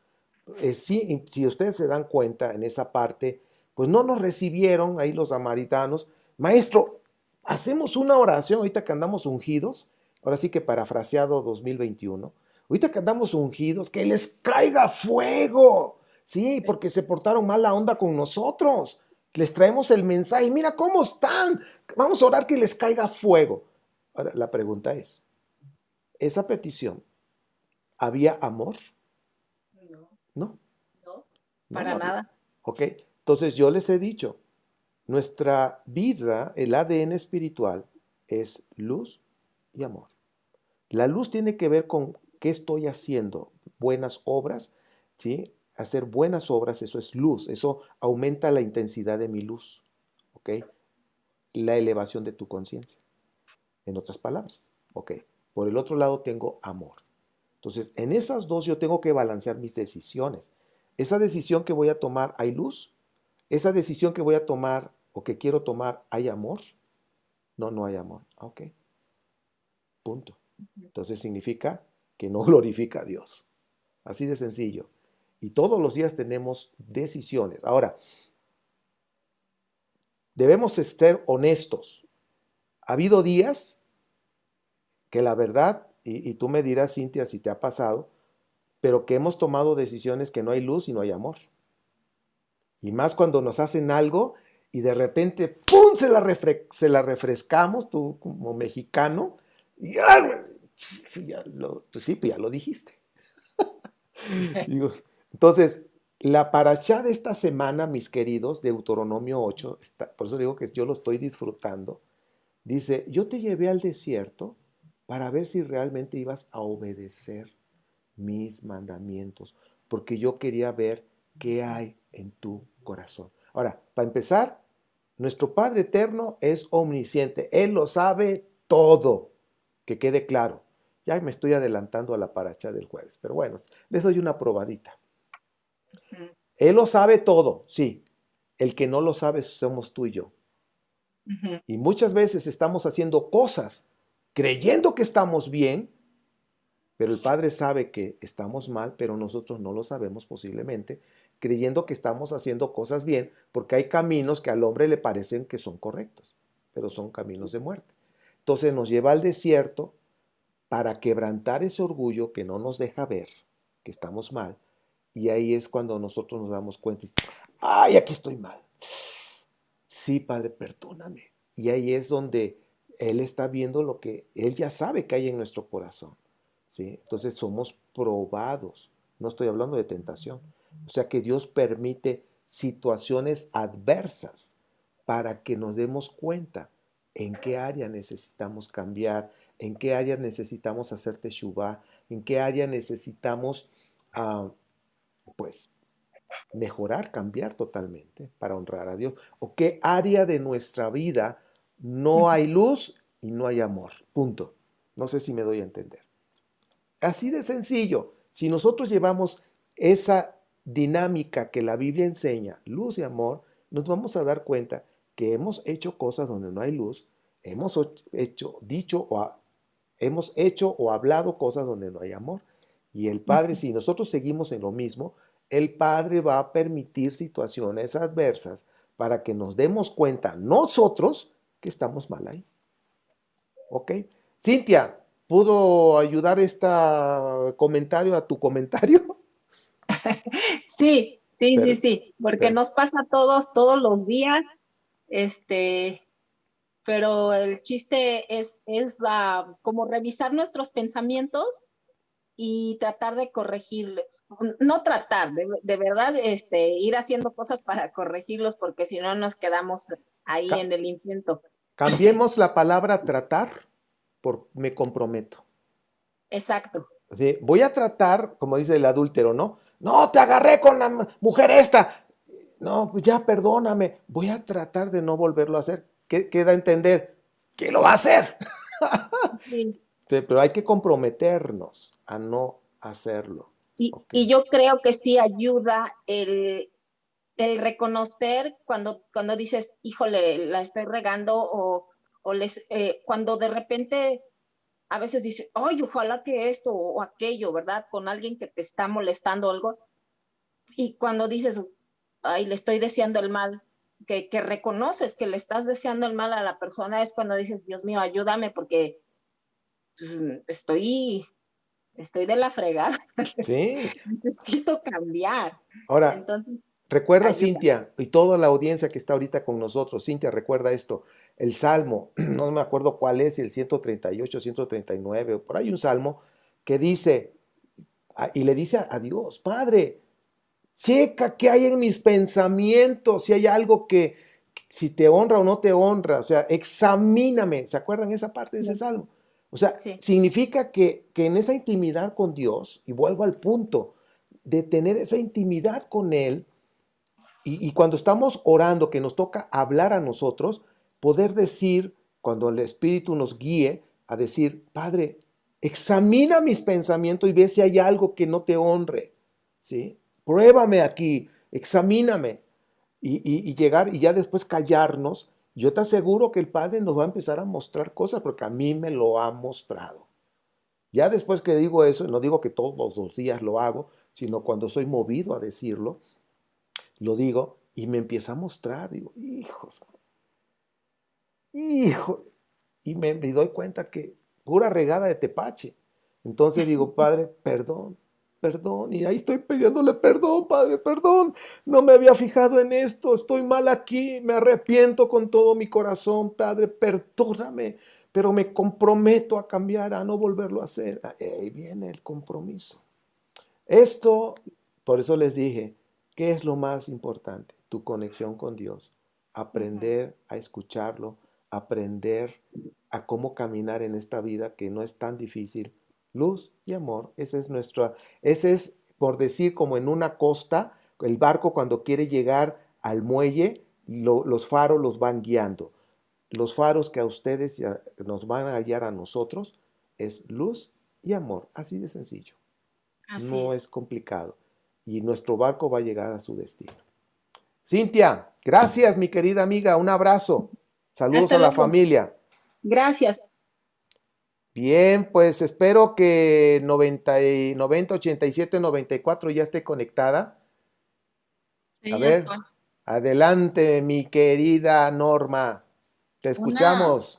sí, si ustedes se dan cuenta en esa parte, pues no nos recibieron ahí los samaritanos. Maestro, hacemos una oración ahorita que andamos ungidos, ahora sí que parafraseado 2021, ahorita que andamos ungidos, que les caiga fuego, sí, porque se portaron mala onda con nosotros. Les traemos el mensaje, mira cómo están, vamos a orar que les caiga fuego. Ahora, la pregunta es, ¿esa petición había amor? No. No. no para nada. Ok. Entonces yo les he dicho, nuestra vida, el ADN espiritual, es luz y amor. La luz tiene que ver con qué estoy haciendo, buenas obras, ¿sí? Hacer buenas obras, eso es luz, eso aumenta la intensidad de mi luz, ¿ok? La elevación de tu conciencia, en otras palabras, ¿ok? Por el otro lado tengo amor. Entonces, en esas dos yo tengo que balancear mis decisiones. Esa decisión que voy a tomar, ¿hay luz? ¿Esa decisión que voy a tomar o que quiero tomar, hay amor? No, no hay amor. Ah, ok. Punto. Entonces significa que no glorifica a Dios. Así de sencillo. Y todos los días tenemos decisiones. Ahora, debemos ser honestos. Ha habido días que la verdad, y, y, tú me dirás, Cintia, si te ha pasado, pero que hemos tomado decisiones que no hay luz y no hay amor. Y más cuando nos hacen algo y de repente, ¡pum!, se la, se la refrescamos, tú como mexicano, y ¡ah! ya lo, pues pues ya lo dijiste. entonces, la paracha de esta semana, mis queridos, de Deuteronomio 8, por eso digo que yo lo estoy disfrutando, dice, yo te llevé al desierto para ver si realmente ibas a obedecer mis mandamientos, porque yo quería ver qué hay en tu corazón. Ahora, para empezar, nuestro Padre Eterno es omnisciente. Él lo sabe todo. Que quede claro. Ya me estoy adelantando a la paracha del jueves, pero bueno, les doy una probadita. Él lo sabe todo, sí. El que no lo sabe somos tú y yo. Y muchas veces estamos haciendo cosas creyendo que estamos bien, pero el Padre sabe que estamos mal, pero nosotros no lo sabemos posiblemente creyendo que estamos haciendo cosas bien, porque hay caminos que al hombre le parecen que son correctos, pero son caminos de muerte. Entonces nos lleva al desierto para quebrantar ese orgullo que no nos deja ver que estamos mal. Y ahí es cuando nosotros nos damos cuenta, ay, aquí estoy mal. Sí, Padre, perdóname. Y ahí es donde Él está viendo lo que Él ya sabe que hay en nuestro corazón. ¿sí? Entonces somos probados. No estoy hablando de tentación, o sea que Dios permite situaciones adversas para que nos demos cuenta en qué área necesitamos cambiar, en qué área necesitamos hacer teshuva, en qué área necesitamos, ah, pues, mejorar, cambiar totalmente para honrar a Dios, o qué área de nuestra vida no hay luz y no hay amor. Punto. No sé si me doy a entender. Así de sencillo, si nosotros llevamos esa dinámica que la Biblia enseña, luz y amor, nos vamos a dar cuenta que hemos hecho cosas donde no hay luz, hemos hecho, dicho o hemos hecho o hablado cosas donde no hay amor. Y el Padre, si nosotros seguimos en lo mismo, el Padre va a permitir situaciones adversas para que nos demos cuenta nosotros que estamos mal ahí. ¿Ok? Cintia, ¿pudo ayudar este comentario a tu comentario? sí,
sí, sí, sí, porque nos pasa todos, todos los días, este, pero el chiste es, es ah, como revisar nuestros pensamientos y tratar de corregirlos, no tratar, de, verdad, este, ir haciendo cosas para corregirlos, porque si no nos quedamos ahí en el intento.
Cambiemos la palabra tratar por me comprometo. Exacto. voy a tratar, como dice el adúltero, ¿no? No, te agarré con la mujer esta. No, pues ya perdóname. Voy a tratar de no volverlo a hacer. ¿Qué queda entender? Que lo va a hacer. Pero hay que comprometernos a no hacerlo.
Y, yo creo que sí ayuda el, reconocer cuando, cuando dices, híjole, la estoy regando o, les, eh, cuando de repente a veces dice, ay, ojalá que esto o aquello, ¿verdad? Con alguien que te está molestando algo. Y cuando dices, ay, le estoy deseando el mal, que, que, reconoces que le estás deseando el mal a la persona, es cuando dices, Dios mío, ayúdame porque pues, estoy, estoy de la fregada. Sí. Necesito cambiar.
Ahora, recuerda, Cintia, y toda la audiencia que está ahorita con nosotros, Cintia, recuerda esto el salmo, no me acuerdo cuál es, el 138, 139, por ahí un salmo que dice, y le dice a Dios, Padre, checa qué hay en mis pensamientos, si hay algo que, si te honra o no te honra, o sea, examíname, ¿se acuerdan esa parte de ese salmo? O sea, significa que, en esa intimidad con Dios, y vuelvo al punto, de tener esa intimidad con Él, y, cuando estamos orando, que nos toca hablar a nosotros, poder decir, cuando el Espíritu nos guíe, a decir, Padre, examina mis pensamientos y ve si hay algo que no te honre, ¿sí? Pruébame aquí, examíname. Y, y, y llegar y ya después callarnos. Yo te aseguro que el Padre nos va a empezar a mostrar cosas porque a mí me lo ha mostrado. Ya después que digo eso, no digo que todos los días lo hago, sino cuando soy movido a decirlo, lo digo y me empieza a mostrar. Digo, hijos, hijo, y me, doy cuenta que pura regada de tepache. Entonces digo, padre, perdón, perdón, y ahí estoy pidiéndole perdón, Padre, perdón, no me había fijado en esto, estoy mal aquí, me arrepiento con todo mi corazón, Padre, perdóname, pero me comprometo a cambiar, a no volverlo a hacer. Ah, ahí viene el compromiso. Esto, por eso les dije, ¿qué es lo más importante? Tu conexión con Dios, aprender a escucharlo, aprender a cómo caminar en esta vida que no es tan difícil. Luz y amor, ese es nuestro, ese es por decir como en una costa, el barco cuando quiere llegar al muelle, los faros los van guiando. Los faros que a ustedes nos van a guiar a nosotros es luz y amor, así de sencillo. no es. es complicado. Y nuestro barco va a llegar a su destino. Cintia, gracias mi querida amiga, un abrazo. Saludos a la familia. Gracias. Bien, pues espero que 90, 90 87, 94 ya esté conectada. a ver, adelante, mi querida Norma. Te escuchamos.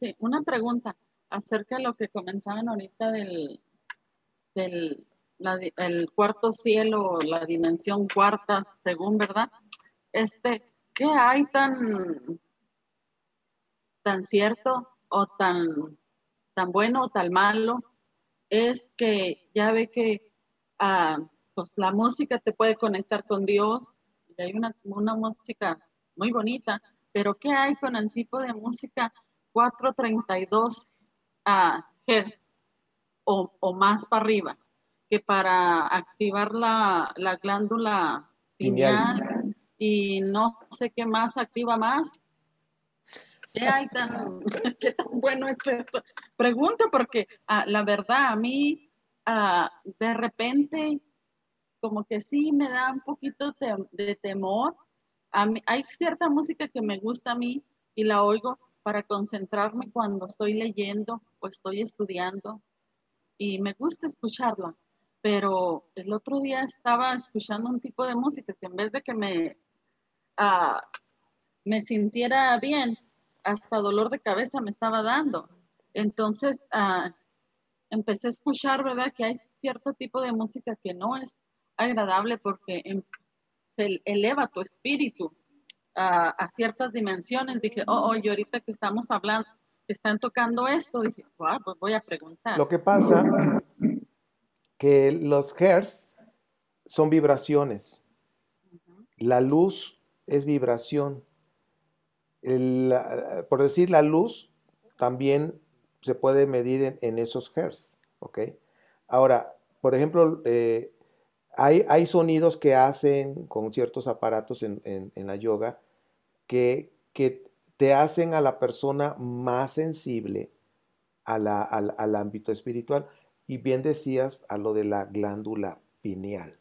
sí, una pregunta acerca de lo que comentaban ahorita del, cuarto cielo, la dimensión cuarta, según, ¿verdad? Este, ¿qué hay tan tan cierto o tan, tan bueno o tan malo es que ya ve que ah, pues la música te puede conectar con Dios. Y hay una, música muy bonita, pero ¿qué hay con el tipo de música 432 uh, Hz o, más para arriba? Que para activar la, la glándula
pineal
y no sé qué más activa más, ¿Qué tan, qué bueno es esto? Pregunto porque ah, la verdad a mí ah, de repente como que sí me da un poquito de temor. hay cierta música que me gusta a mí y la oigo para concentrarme cuando estoy leyendo o estoy estudiando y me gusta escucharla. Pero el otro día estaba escuchando un tipo de música que en vez de que me, ah, me sintiera bien, hasta dolor de cabeza me estaba dando. Entonces ah, empecé a escuchar, ¿verdad? Que hay cierto tipo de música que no es agradable porque em, se eleva tu espíritu ah, a, ciertas dimensiones. Dije, oh, oh, y ahorita que estamos hablando, están tocando esto, dije, wow, pues voy a preguntar. Lo que
pasa que los hertz son vibraciones. La luz es vibración por decir la luz, también se puede medir en, esos hertz, ¿ok? Ahora, por ejemplo, eh, hay, sonidos que hacen con ciertos aparatos en, la yoga que, te hacen a la persona más sensible al, al ámbito espiritual. Y bien decías a lo de la glándula pineal.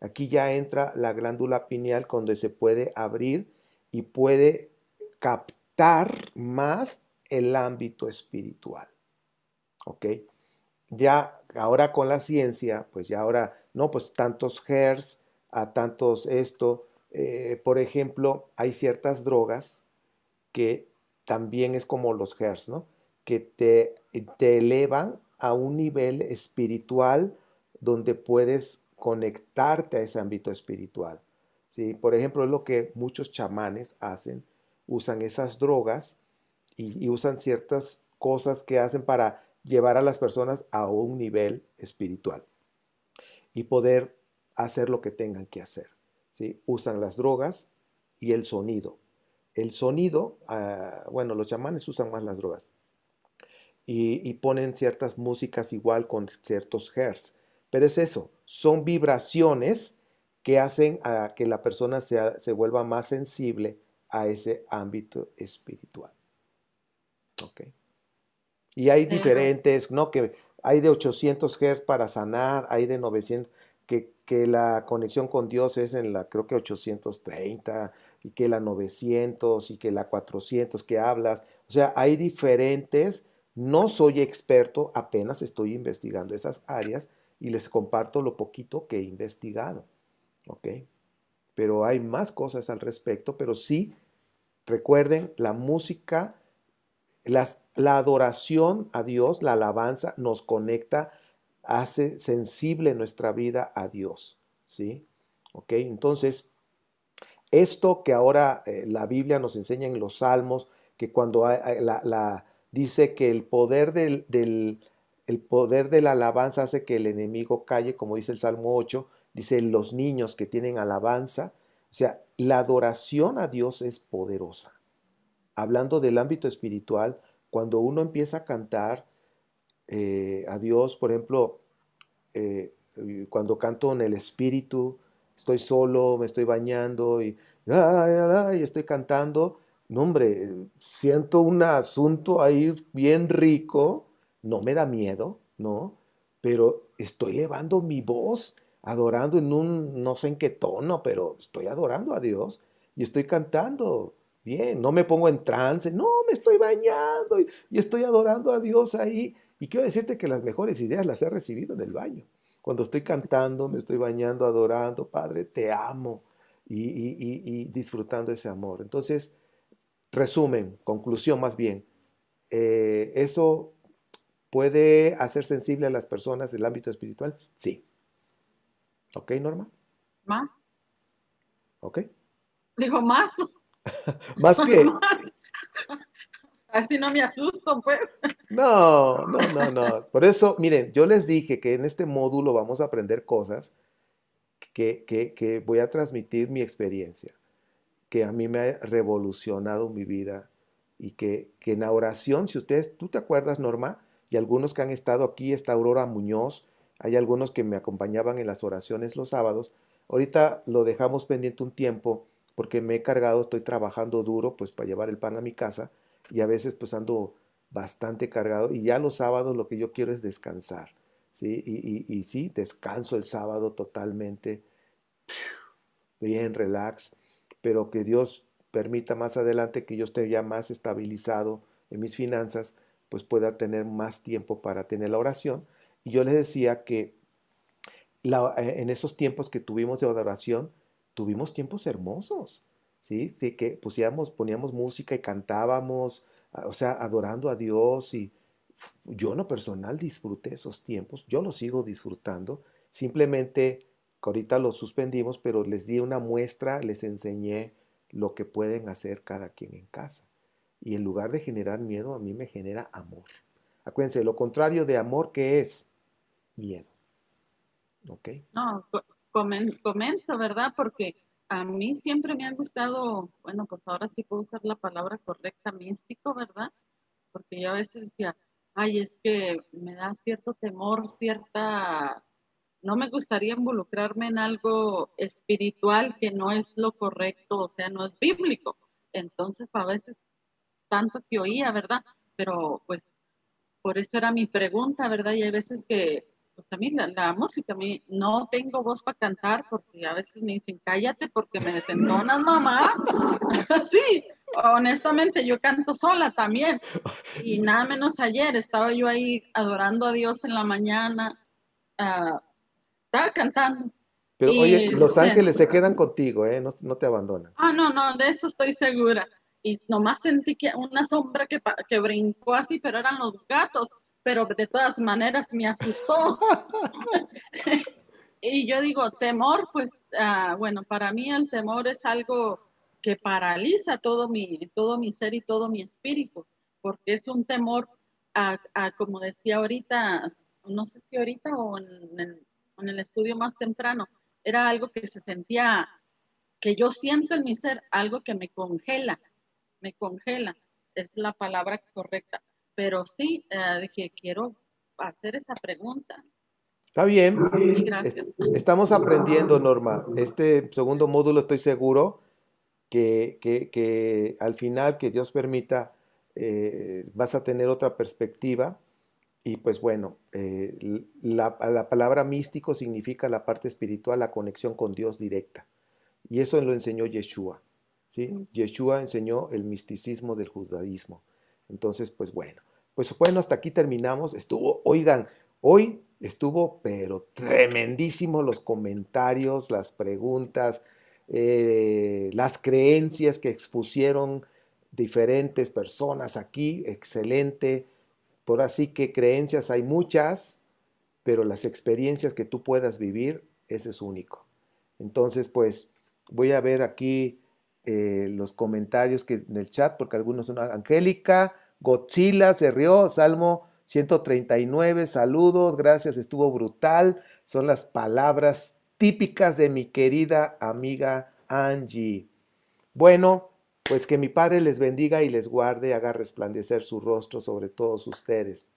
Aquí ya entra la glándula pineal donde se puede abrir y puede captar más el ámbito espiritual. ¿Ok? Ya ahora con la ciencia, pues ya ahora, no, pues tantos hertz, a tantos esto. Eh, por ejemplo, hay ciertas drogas que también es como los hertz, ¿no? Que te, te elevan a un nivel espiritual donde puedes conectarte a ese ámbito espiritual. ¿sí? Por ejemplo, es lo que muchos chamanes hacen usan esas drogas y, usan ciertas cosas que hacen para llevar a las personas a un nivel espiritual y poder hacer lo que tengan que hacer. Usan las drogas y el sonido. El sonido, ah, bueno, los chamanes usan más las drogas y, ponen ciertas músicas igual con ciertos hertz. Pero es eso, son vibraciones que hacen a que la persona se vuelva más sensible a ese ámbito espiritual. ¿Ok? Y hay diferentes, ¿no? Que hay de 800 Hz para sanar, hay de 900, que, que, la conexión con Dios es en la, creo que 830, y que la 900, y que la 400 que hablas. O sea, hay diferentes, no soy experto, apenas estoy investigando esas áreas y les comparto lo poquito que he investigado. ¿Ok? pero hay más cosas al respecto, pero sí, recuerden, la música, la adoración a Dios, la alabanza nos conecta, hace sensible nuestra vida a Dios, ¿sí? ¿Ok? Entonces, esto que ahora eh, la Biblia nos enseña en los Salmos, que cuando dice que el poder el poder de la alabanza hace que el enemigo calle, como dice el Salmo 8, dice los niños que tienen alabanza. O sea, la adoración a Dios es poderosa. Hablando del ámbito espiritual, cuando uno empieza a cantar eh, a Dios, por ejemplo, eh, cuando canto en el espíritu, estoy solo, me estoy bañando y, estoy cantando, no hombre, siento un asunto ahí bien rico, no me da miedo, ¿no? Pero estoy elevando mi voz adorando en un no sé en qué tono, pero estoy adorando a Dios y estoy cantando bien, no me pongo en trance, no, me estoy bañando y, estoy adorando a Dios ahí. Y quiero decirte que las mejores ideas las he recibido en el baño. Cuando estoy cantando, me estoy bañando, adorando, Padre, te amo y, disfrutando ese amor. Entonces, resumen, conclusión más bien, eh, ¿eso puede hacer sensible a las personas el ámbito espiritual? Sí, ¿Ok, Norma? Más. ¿Ok? Digo, más. ¿Más que
Así no me asusto, pues.
No, no, no, no. Por eso, miren, yo les dije que en este módulo vamos a aprender cosas que, voy a transmitir mi experiencia, que a mí me ha revolucionado mi vida y que, que en la oración, si ustedes, tú te acuerdas, Norma, y algunos que han estado aquí, está Aurora Muñoz, hay algunos que me acompañaban en las oraciones los sábados. Ahorita lo dejamos pendiente un tiempo porque me he cargado, estoy trabajando duro pues para llevar el pan a mi casa y a veces pues ando bastante cargado y ya los sábados lo que yo quiero es descansar, ¿sí? Y, y sí, descanso el sábado totalmente, bien, relax, pero que Dios permita más adelante que yo esté ya más estabilizado en mis finanzas, pues pueda tener más tiempo para tener la oración y yo les decía que eh, en esos tiempos que tuvimos de adoración, tuvimos tiempos hermosos, ¿sí? De que poníamos música y cantábamos, ah, o sea, adorando a Dios y yo en personal disfruté esos tiempos, yo los sigo disfrutando, simplemente ahorita los suspendimos, pero les di una muestra, les enseñé lo que pueden hacer cada quien en casa. Y en lugar de generar miedo, a mí me genera amor. Acuérdense, lo contrario de amor, que es? miedo. ¿Ok?
No, comento, ¿verdad? Porque a mí siempre me ha gustado, bueno, pues ahora sí puedo usar la palabra correcta, místico, ¿verdad? Porque yo a veces decía, ay, es que me da cierto temor, cierta, no me gustaría involucrarme en algo espiritual que no es lo correcto, o sea, no es bíblico. Entonces, a veces, tanto que oía, ¿verdad? Pero pues, por eso era mi pregunta, ¿verdad? Y hay veces que pues también la, la música, mí, no tengo voz para cantar porque a veces me dicen, cállate porque me desentonas, mamá. sí, honestamente yo canto sola también. Y nada menos ayer estaba yo ahí adorando a Dios en la mañana, ah, estaba cantando.
Pero oye, Los Ángeles se quedan contigo, ¿eh? No, no te abandonan.
Ah, no, no, de eso estoy segura y nomás sentí que una sombra que, que brincó así, pero eran los gatos pero de todas maneras me asustó. y yo digo, temor, pues ah, bueno, para mí el temor es algo que paraliza todo mi, todo mi ser y todo mi espíritu, porque es un temor a, como decía ahorita, no sé si ahorita o en en el estudio más temprano, era algo que se sentía, que yo siento en mi ser, algo que me congela, me congela, es la palabra correcta pero sí, eh, dije, quiero hacer esa pregunta.
Está bien. Estamos aprendiendo, Norma. Este segundo módulo estoy seguro que, al final, que Dios permita, eh, vas a tener otra perspectiva. Y pues bueno, eh, la, palabra místico significa la parte espiritual, la conexión con Dios directa. Y eso lo enseñó Yeshua. ¿sí? Mm. Yeshua enseñó el misticismo del judaísmo. Entonces, pues bueno, pues bueno, hasta aquí terminamos. Estuvo, oigan, hoy estuvo, pero tremendísimo los comentarios, las preguntas, eh, las creencias que expusieron diferentes personas aquí, excelente. Por así que creencias hay muchas, pero las experiencias que tú puedas vivir, ese es único. Entonces, pues voy a ver aquí eh, los comentarios que en el chat, porque algunos son ah, Angélica, Godzilla se rió, Salmo 139, saludos, gracias, estuvo brutal. Son las palabras típicas de mi querida amiga Angie. Bueno, pues que mi Padre les bendiga y les guarde, haga resplandecer su rostro sobre todos ustedes.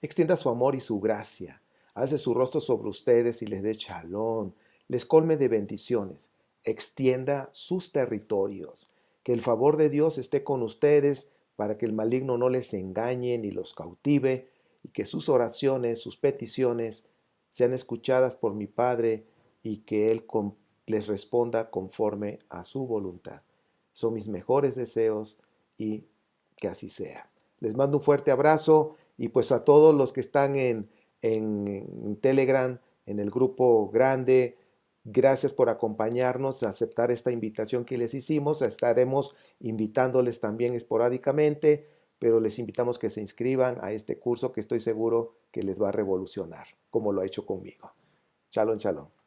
Extienda su amor y su gracia. Hace su rostro sobre ustedes y les dé chalón. Les colme de bendiciones extienda sus territorios. Que el favor de Dios esté con ustedes para que el maligno no les engañe ni los cautive y que sus oraciones, sus peticiones sean escuchadas por mi Padre y que Él les responda conforme a su voluntad. Son mis mejores deseos y que así sea. Les mando un fuerte abrazo y pues a todos los que están en, en, Telegram, en el grupo grande, Gracias por acompañarnos, aceptar esta invitación que les hicimos. Estaremos invitándoles también esporádicamente, pero les invitamos que se inscriban a este curso que estoy seguro que les va a revolucionar, como lo ha hecho conmigo. Shalom, shalom.